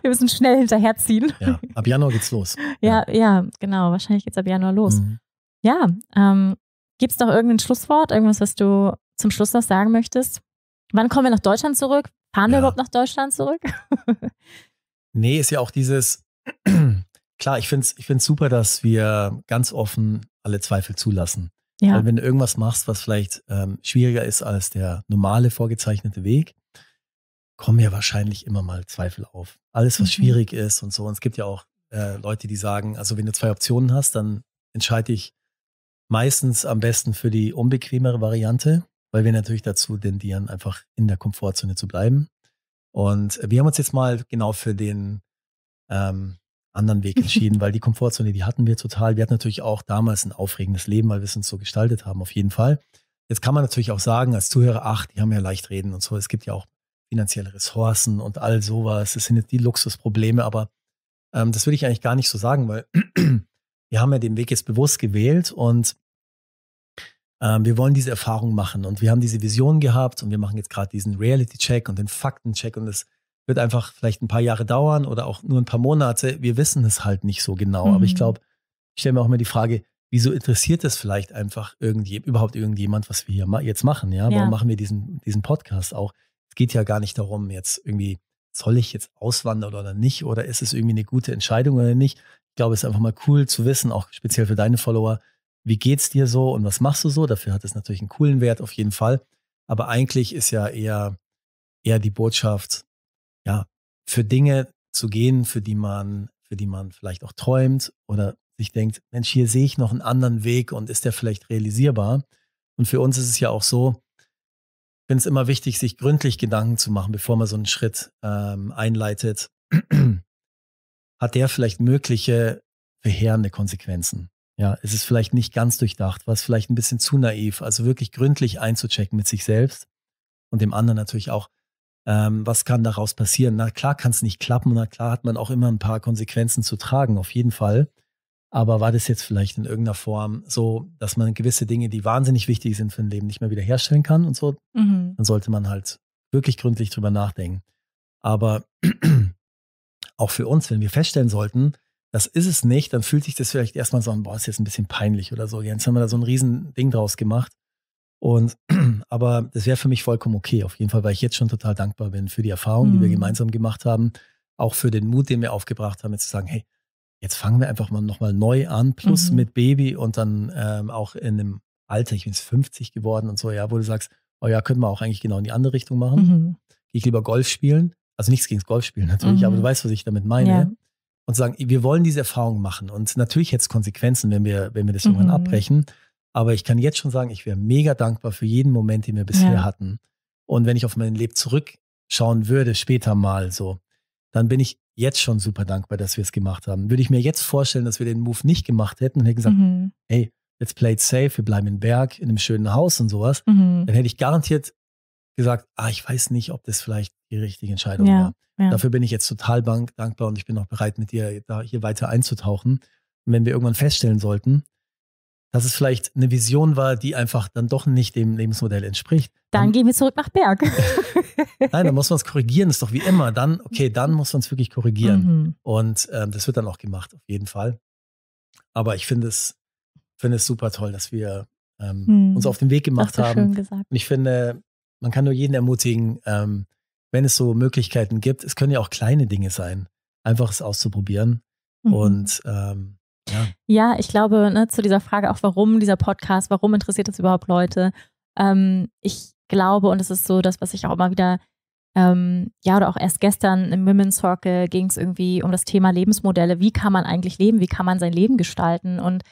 Wir müssen schnell hinterherziehen. Ja, ab Januar geht's los. Ja, ja, ja genau. Wahrscheinlich geht's ab Januar los. Mhm. Ja, ähm, gibt's noch irgendein Schlusswort, irgendwas, was du zum Schluss noch sagen möchtest? Wann kommen wir nach Deutschland zurück? Fahren ja. wir überhaupt nach Deutschland zurück? nee, ist ja auch dieses, klar, ich finde es ich find's super, dass wir ganz offen alle Zweifel zulassen. Ja. Also wenn du irgendwas machst, was vielleicht ähm, schwieriger ist als der normale vorgezeichnete Weg, kommen ja wahrscheinlich immer mal Zweifel auf. Alles, was mhm. schwierig ist und so. Und es gibt ja auch äh, Leute, die sagen, also wenn du zwei Optionen hast, dann entscheide ich meistens am besten für die unbequemere Variante, weil wir natürlich dazu tendieren, einfach in der Komfortzone zu bleiben. Und wir haben uns jetzt mal genau für den ähm, anderen Weg entschieden, weil die Komfortzone, die hatten wir total. Wir hatten natürlich auch damals ein aufregendes Leben, weil wir es uns so gestaltet haben, auf jeden Fall. Jetzt kann man natürlich auch sagen, als Zuhörer, ach, die haben ja leicht reden und so. Es gibt ja auch finanzielle Ressourcen und all sowas. Es sind jetzt die Luxusprobleme, aber ähm, das würde ich eigentlich gar nicht so sagen, weil wir haben ja den Weg jetzt bewusst gewählt und ähm, wir wollen diese Erfahrung machen und wir haben diese Vision gehabt und wir machen jetzt gerade diesen Reality-Check und den Fakten-Check und das wird einfach vielleicht ein paar Jahre dauern oder auch nur ein paar Monate. Wir wissen es halt nicht so genau. Mhm. Aber ich mhm. glaube, ich stelle mir auch immer die Frage, wieso interessiert es vielleicht einfach irgendjemand, überhaupt irgendjemand, was wir hier ma jetzt machen? Ja? ja? Warum machen wir diesen, diesen Podcast auch? Es geht ja gar nicht darum, jetzt irgendwie, soll ich jetzt auswandern oder nicht? Oder ist es irgendwie eine gute Entscheidung oder nicht? Ich glaube, es ist einfach mal cool zu wissen, auch speziell für deine Follower, wie geht's dir so und was machst du so? Dafür hat es natürlich einen coolen Wert auf jeden Fall. Aber eigentlich ist ja eher, eher die Botschaft, ja, für Dinge zu gehen, für die man, für die man vielleicht auch träumt oder sich denkt, Mensch, hier sehe ich noch einen anderen Weg und ist der vielleicht realisierbar? Und für uns ist es ja auch so, ich finde es immer wichtig, sich gründlich Gedanken zu machen, bevor man so einen Schritt ähm, einleitet. Hat der vielleicht mögliche verheerende Konsequenzen? Ja, ist es vielleicht nicht ganz durchdacht, was vielleicht ein bisschen zu naiv, also wirklich gründlich einzuchecken mit sich selbst und dem anderen natürlich auch ähm, was kann daraus passieren? Na klar kann es nicht klappen, na klar hat man auch immer ein paar Konsequenzen zu tragen, auf jeden Fall. Aber war das jetzt vielleicht in irgendeiner Form so, dass man gewisse Dinge, die wahnsinnig wichtig sind für ein Leben, nicht mehr wiederherstellen kann und so, mhm. dann sollte man halt wirklich gründlich drüber nachdenken. Aber auch für uns, wenn wir feststellen sollten, das ist es nicht, dann fühlt sich das vielleicht erstmal so an, boah, ist jetzt ein bisschen peinlich oder so. Jetzt haben wir da so ein riesen Ding draus gemacht. Und aber das wäre für mich vollkommen okay. Auf jeden Fall, weil ich jetzt schon total dankbar bin für die Erfahrung, mhm. die wir mhm. gemeinsam gemacht haben, auch für den Mut, den wir aufgebracht haben, jetzt zu sagen, hey, jetzt fangen wir einfach mal nochmal neu an, plus mhm. mit Baby und dann ähm, auch in einem Alter, ich bin jetzt 50 geworden und so, ja, wo du sagst, oh ja, können wir auch eigentlich genau in die andere Richtung machen. Mhm. ich lieber Golf spielen. Also nichts gegen Golf spielen natürlich, aber du mhm. weißt, was ich damit meine. Ja. Und sagen, wir wollen diese Erfahrung machen. Und natürlich hätte es Konsequenzen, wenn wir, wenn wir das irgendwann mhm. abbrechen. Aber ich kann jetzt schon sagen, ich wäre mega dankbar für jeden Moment, den wir bisher ja. hatten. Und wenn ich auf mein Leben zurückschauen würde, später mal so, dann bin ich jetzt schon super dankbar, dass wir es gemacht haben. Würde ich mir jetzt vorstellen, dass wir den Move nicht gemacht hätten und hätten gesagt, mhm. hey, let's play it safe, wir bleiben in Berg, in einem schönen Haus und sowas, mhm. dann hätte ich garantiert gesagt, ah, ich weiß nicht, ob das vielleicht die richtige Entscheidung ja, war. Ja. Dafür bin ich jetzt total dankbar und ich bin auch bereit, mit dir da hier weiter einzutauchen. Und wenn wir irgendwann feststellen sollten, dass es vielleicht eine Vision war, die einfach dann doch nicht dem Lebensmodell entspricht. Dann, dann gehen wir zurück nach Berg. Nein, dann muss man es korrigieren, das ist doch wie immer. Dann, okay, dann muss man es wirklich korrigieren. Mhm. Und ähm, das wird dann auch gemacht, auf jeden Fall. Aber ich finde es, finde es super toll, dass wir ähm, mhm. uns auf den Weg gemacht haben. Schön Und ich finde, man kann nur jeden ermutigen, ähm, wenn es so Möglichkeiten gibt, es können ja auch kleine Dinge sein, einfach es auszuprobieren. Mhm. Und ähm, ja, ja ich glaube, ne, zu dieser Frage auch, warum dieser Podcast, warum interessiert das überhaupt Leute? Ähm, ich glaube, und es ist so das, was ich auch immer wieder, ähm, ja, oder auch erst gestern im Women's Circle ging es irgendwie um das Thema Lebensmodelle. Wie kann man eigentlich leben? Wie kann man sein Leben gestalten? Und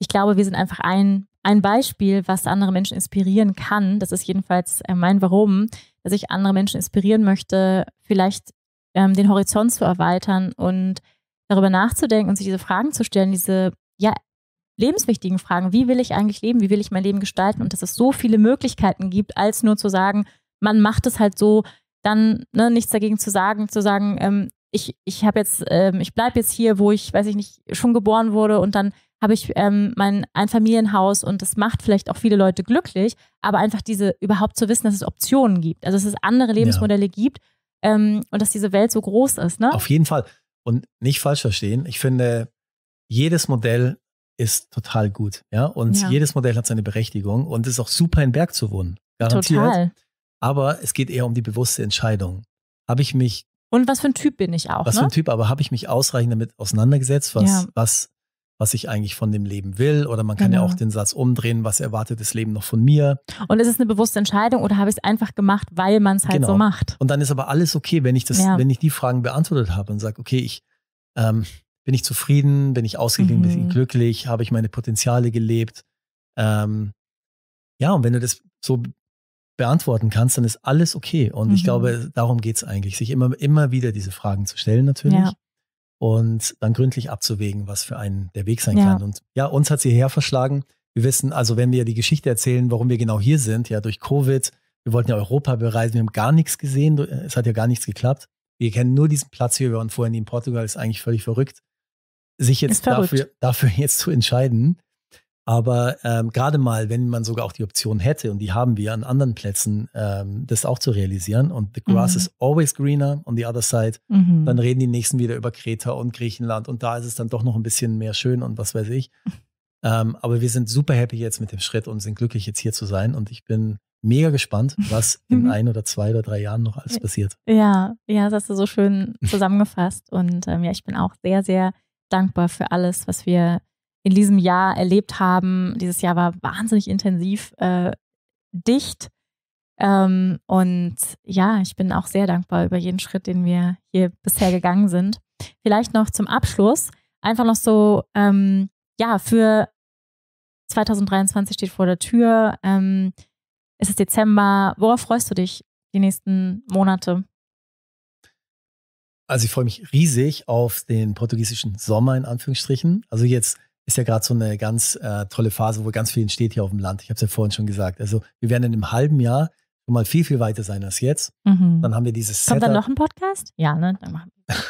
ich glaube, wir sind einfach ein, ein Beispiel, was andere Menschen inspirieren kann. Das ist jedenfalls äh, mein Warum, dass ich andere Menschen inspirieren möchte, vielleicht ähm, den Horizont zu erweitern und darüber nachzudenken und sich diese Fragen zu stellen, diese ja lebenswichtigen Fragen. Wie will ich eigentlich leben? Wie will ich mein Leben gestalten? Und dass es so viele Möglichkeiten gibt, als nur zu sagen, man macht es halt so, dann ne, nichts dagegen zu sagen, zu sagen, ähm, ich, ich habe jetzt, ähm, ich bleibe jetzt hier, wo ich, weiß ich nicht, schon geboren wurde und dann habe ich ähm, mein Einfamilienhaus und das macht vielleicht auch viele Leute glücklich, aber einfach diese überhaupt zu wissen, dass es Optionen gibt, also dass es andere Lebensmodelle ja. gibt ähm, und dass diese Welt so groß ist. Ne? Auf jeden Fall. Und nicht falsch verstehen, ich finde, jedes Modell ist total gut. Ja, und ja. jedes Modell hat seine Berechtigung und es ist auch super, in Berg zu wohnen. Garantiert. Total. Aber es geht eher um die bewusste Entscheidung. Habe ich mich. Und was für ein Typ bin ich auch? Was ne? für ein ne? Typ, aber habe ich mich ausreichend damit auseinandergesetzt? Was, ja. was was ich eigentlich von dem Leben will. Oder man kann genau. ja auch mhm. den Satz umdrehen, was erwartet das Leben noch von mir. Und ist es eine bewusste Entscheidung oder habe ich es einfach gemacht, weil man es halt genau. so macht? Und dann ist aber alles okay, wenn ich das, ja. wenn ich die Fragen beantwortet habe und sage, okay, ich ähm, bin ich zufrieden, bin ich ausgeglichen, mhm. bin ich mhm. glücklich, habe ich meine Potenziale gelebt. Ähm, ja, und wenn du das so beantworten kannst, dann ist alles okay. Und mhm. ich glaube, mhm. darum geht es eigentlich, sich immer, immer wieder diese Fragen zu stellen natürlich. Ja und dann gründlich abzuwägen, was für einen der Weg sein ja. kann. Und ja, uns hat sie hierher verschlagen. Wir wissen, also wenn wir die Geschichte erzählen, warum wir genau hier sind, ja durch Covid, wir wollten ja Europa bereisen, wir haben gar nichts gesehen, äh, es hat ja gar nichts geklappt. Wir kennen nur diesen Platz hier, wir waren vorhin in Portugal, ist eigentlich völlig verrückt. Sich jetzt dafür, dafür jetzt zu entscheiden, aber ähm, gerade mal, wenn man sogar auch die Option hätte, und die haben wir an anderen Plätzen, ähm, das auch zu realisieren, und the grass mhm. is always greener on the other side, mhm. dann reden die Nächsten wieder über Kreta und Griechenland und da ist es dann doch noch ein bisschen mehr schön und was weiß ich. Ähm, aber wir sind super happy jetzt mit dem Schritt und sind glücklich, jetzt hier zu sein. Und ich bin mega gespannt, was in mhm. ein oder zwei oder drei Jahren noch alles passiert. Ja, ja, das hast du so schön zusammengefasst. Und ähm, ja, ich bin auch sehr, sehr dankbar für alles, was wir in diesem Jahr erlebt haben. Dieses Jahr war wahnsinnig intensiv, äh, dicht. Ähm, und ja, ich bin auch sehr dankbar über jeden Schritt, den wir hier bisher gegangen sind. Vielleicht noch zum Abschluss, einfach noch so, ähm, ja, für 2023 steht vor der Tür. Ähm, es ist Dezember. Worauf freust du dich die nächsten Monate? Also ich freue mich riesig auf den portugiesischen Sommer in Anführungsstrichen. Also jetzt ist ja gerade so eine ganz äh, tolle Phase, wo ganz viel entsteht hier auf dem Land. Ich habe es ja vorhin schon gesagt. Also wir werden in einem halben Jahr schon mal viel, viel weiter sein als jetzt. Mhm. Dann haben wir dieses Setup. Kommt dann noch ein Podcast? Ja, ne? Dann machen wir.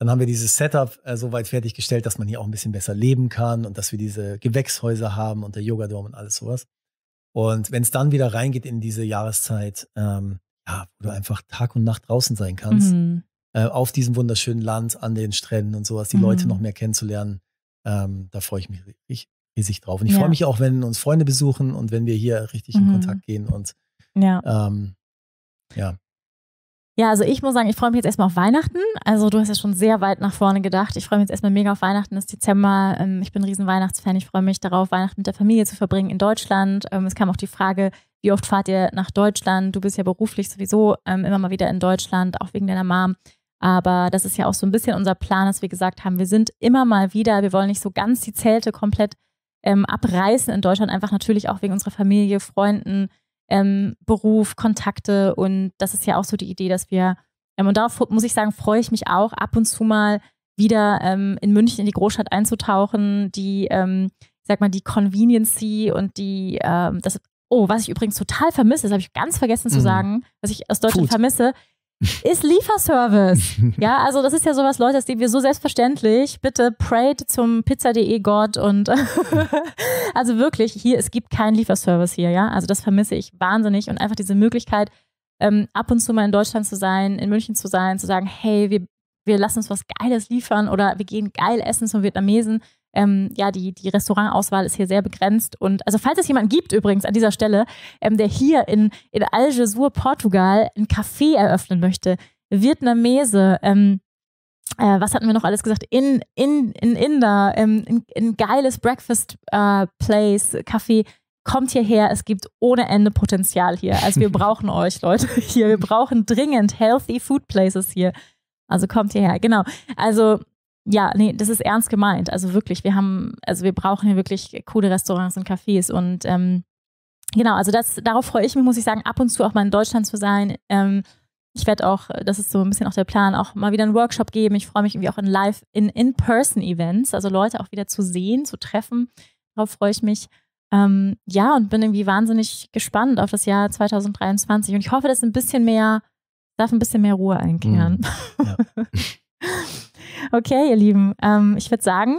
Dann haben wir dieses Setup äh, weit fertiggestellt, dass man hier auch ein bisschen besser leben kann und dass wir diese Gewächshäuser haben und der Yogadom und alles sowas. Und wenn es dann wieder reingeht in diese Jahreszeit, ähm, ja, wo du einfach Tag und Nacht draußen sein kannst, mhm. äh, auf diesem wunderschönen Land, an den Stränden und sowas, die mhm. Leute noch mehr kennenzulernen, ähm, da freue ich mich richtig, riesig drauf. Und ich ja. freue mich auch, wenn uns Freunde besuchen und wenn wir hier richtig mhm. in Kontakt gehen und ja. Ähm, ja. Ja, also ich muss sagen, ich freue mich jetzt erstmal auf Weihnachten. Also du hast ja schon sehr weit nach vorne gedacht. Ich freue mich jetzt erstmal mega auf Weihnachten. Es ist Dezember. Ähm, ich bin ein riesen Weihnachtsfan. Ich freue mich darauf, Weihnachten mit der Familie zu verbringen in Deutschland. Ähm, es kam auch die Frage, wie oft fahrt ihr nach Deutschland? Du bist ja beruflich sowieso ähm, immer mal wieder in Deutschland, auch wegen deiner Mom. Aber das ist ja auch so ein bisschen unser Plan, dass wir gesagt haben, wir sind immer mal wieder, wir wollen nicht so ganz die Zelte komplett ähm, abreißen in Deutschland, einfach natürlich auch wegen unserer Familie, Freunden, ähm, Beruf, Kontakte. Und das ist ja auch so die Idee, dass wir, ähm, und darauf muss ich sagen, freue ich mich auch ab und zu mal wieder ähm, in München in die Großstadt einzutauchen, die, ähm, ich sag mal, die Conveniency und die, ähm, das, oh, was ich übrigens total vermisse, das habe ich ganz vergessen zu mhm. sagen, was ich aus Deutschland Food. vermisse, ist Lieferservice. ja, also das ist ja sowas, Leute, das sehen wir so selbstverständlich. Bitte prayed zum pizza.de Gott und also wirklich, hier, es gibt keinen Lieferservice hier, ja. Also das vermisse ich wahnsinnig und einfach diese Möglichkeit, ähm, ab und zu mal in Deutschland zu sein, in München zu sein, zu sagen, hey, wir, wir lassen uns was Geiles liefern oder wir gehen geil essen zum Vietnamesen ähm, ja, die, die Restaurantauswahl ist hier sehr begrenzt. Und also falls es jemanden gibt übrigens an dieser Stelle, ähm, der hier in, in Algesur, Portugal, ein Café eröffnen möchte, Vietnamese, ähm, äh, was hatten wir noch alles gesagt? In, in, in Inder, ähm, ein in, geiles Breakfast äh, Place, Café kommt hierher, es gibt ohne Ende Potenzial hier. Also wir brauchen euch, Leute, hier. Wir brauchen dringend healthy food places hier. Also kommt hierher, genau. Also ja, nee, das ist ernst gemeint. Also wirklich, wir haben, also wir brauchen hier wirklich coole Restaurants und Cafés und ähm, genau, also das, darauf freue ich mich, muss ich sagen, ab und zu auch mal in Deutschland zu sein. Ähm, ich werde auch, das ist so ein bisschen auch der Plan, auch mal wieder einen Workshop geben. Ich freue mich irgendwie auch in Live, in In-Person-Events, also Leute auch wieder zu sehen, zu treffen. Darauf freue ich mich. Ähm, ja, und bin irgendwie wahnsinnig gespannt auf das Jahr 2023. Und ich hoffe, dass ein bisschen mehr, darf ein bisschen mehr Ruhe einkehren. Mhm. Ja. okay, ihr Lieben, ähm, ich würde sagen,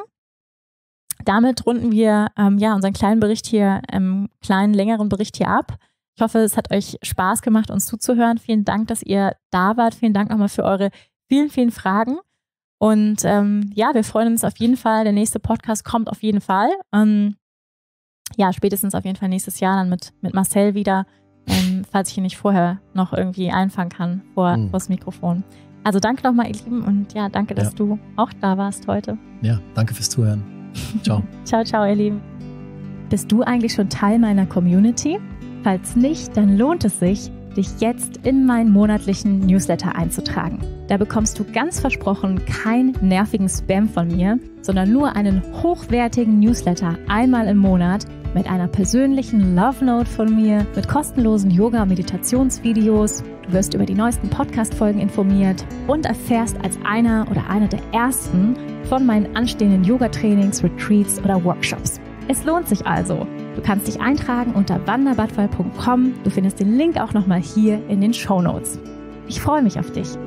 damit runden wir ähm, ja unseren kleinen Bericht hier, ähm, kleinen längeren Bericht hier ab. Ich hoffe, es hat euch Spaß gemacht, uns zuzuhören. Vielen Dank, dass ihr da wart. Vielen Dank nochmal für eure vielen, vielen Fragen. Und ähm, ja, wir freuen uns auf jeden Fall. Der nächste Podcast kommt auf jeden Fall. Ähm, ja, spätestens auf jeden Fall nächstes Jahr dann mit, mit Marcel wieder, ähm, falls ich ihn nicht vorher noch irgendwie einfangen kann vor, mhm. vor das Mikrofon. Also danke nochmal, ihr Lieben, und ja, danke, dass ja. du auch da warst heute. Ja, danke fürs Zuhören. Ciao. ciao, ciao, ihr Lieben. Bist du eigentlich schon Teil meiner Community? Falls nicht, dann lohnt es sich, dich jetzt in meinen monatlichen Newsletter einzutragen. Da bekommst du ganz versprochen keinen nervigen Spam von mir, sondern nur einen hochwertigen Newsletter einmal im Monat mit einer persönlichen Love Note von mir, mit kostenlosen Yoga-Meditationsvideos. Du wirst über die neuesten Podcast-Folgen informiert und erfährst als einer oder einer der ersten von meinen anstehenden Yoga-Trainings, Retreats oder Workshops. Es lohnt sich also. Du kannst dich eintragen unter wanderbadfall.com. Du findest den Link auch nochmal hier in den Show Notes. Ich freue mich auf dich.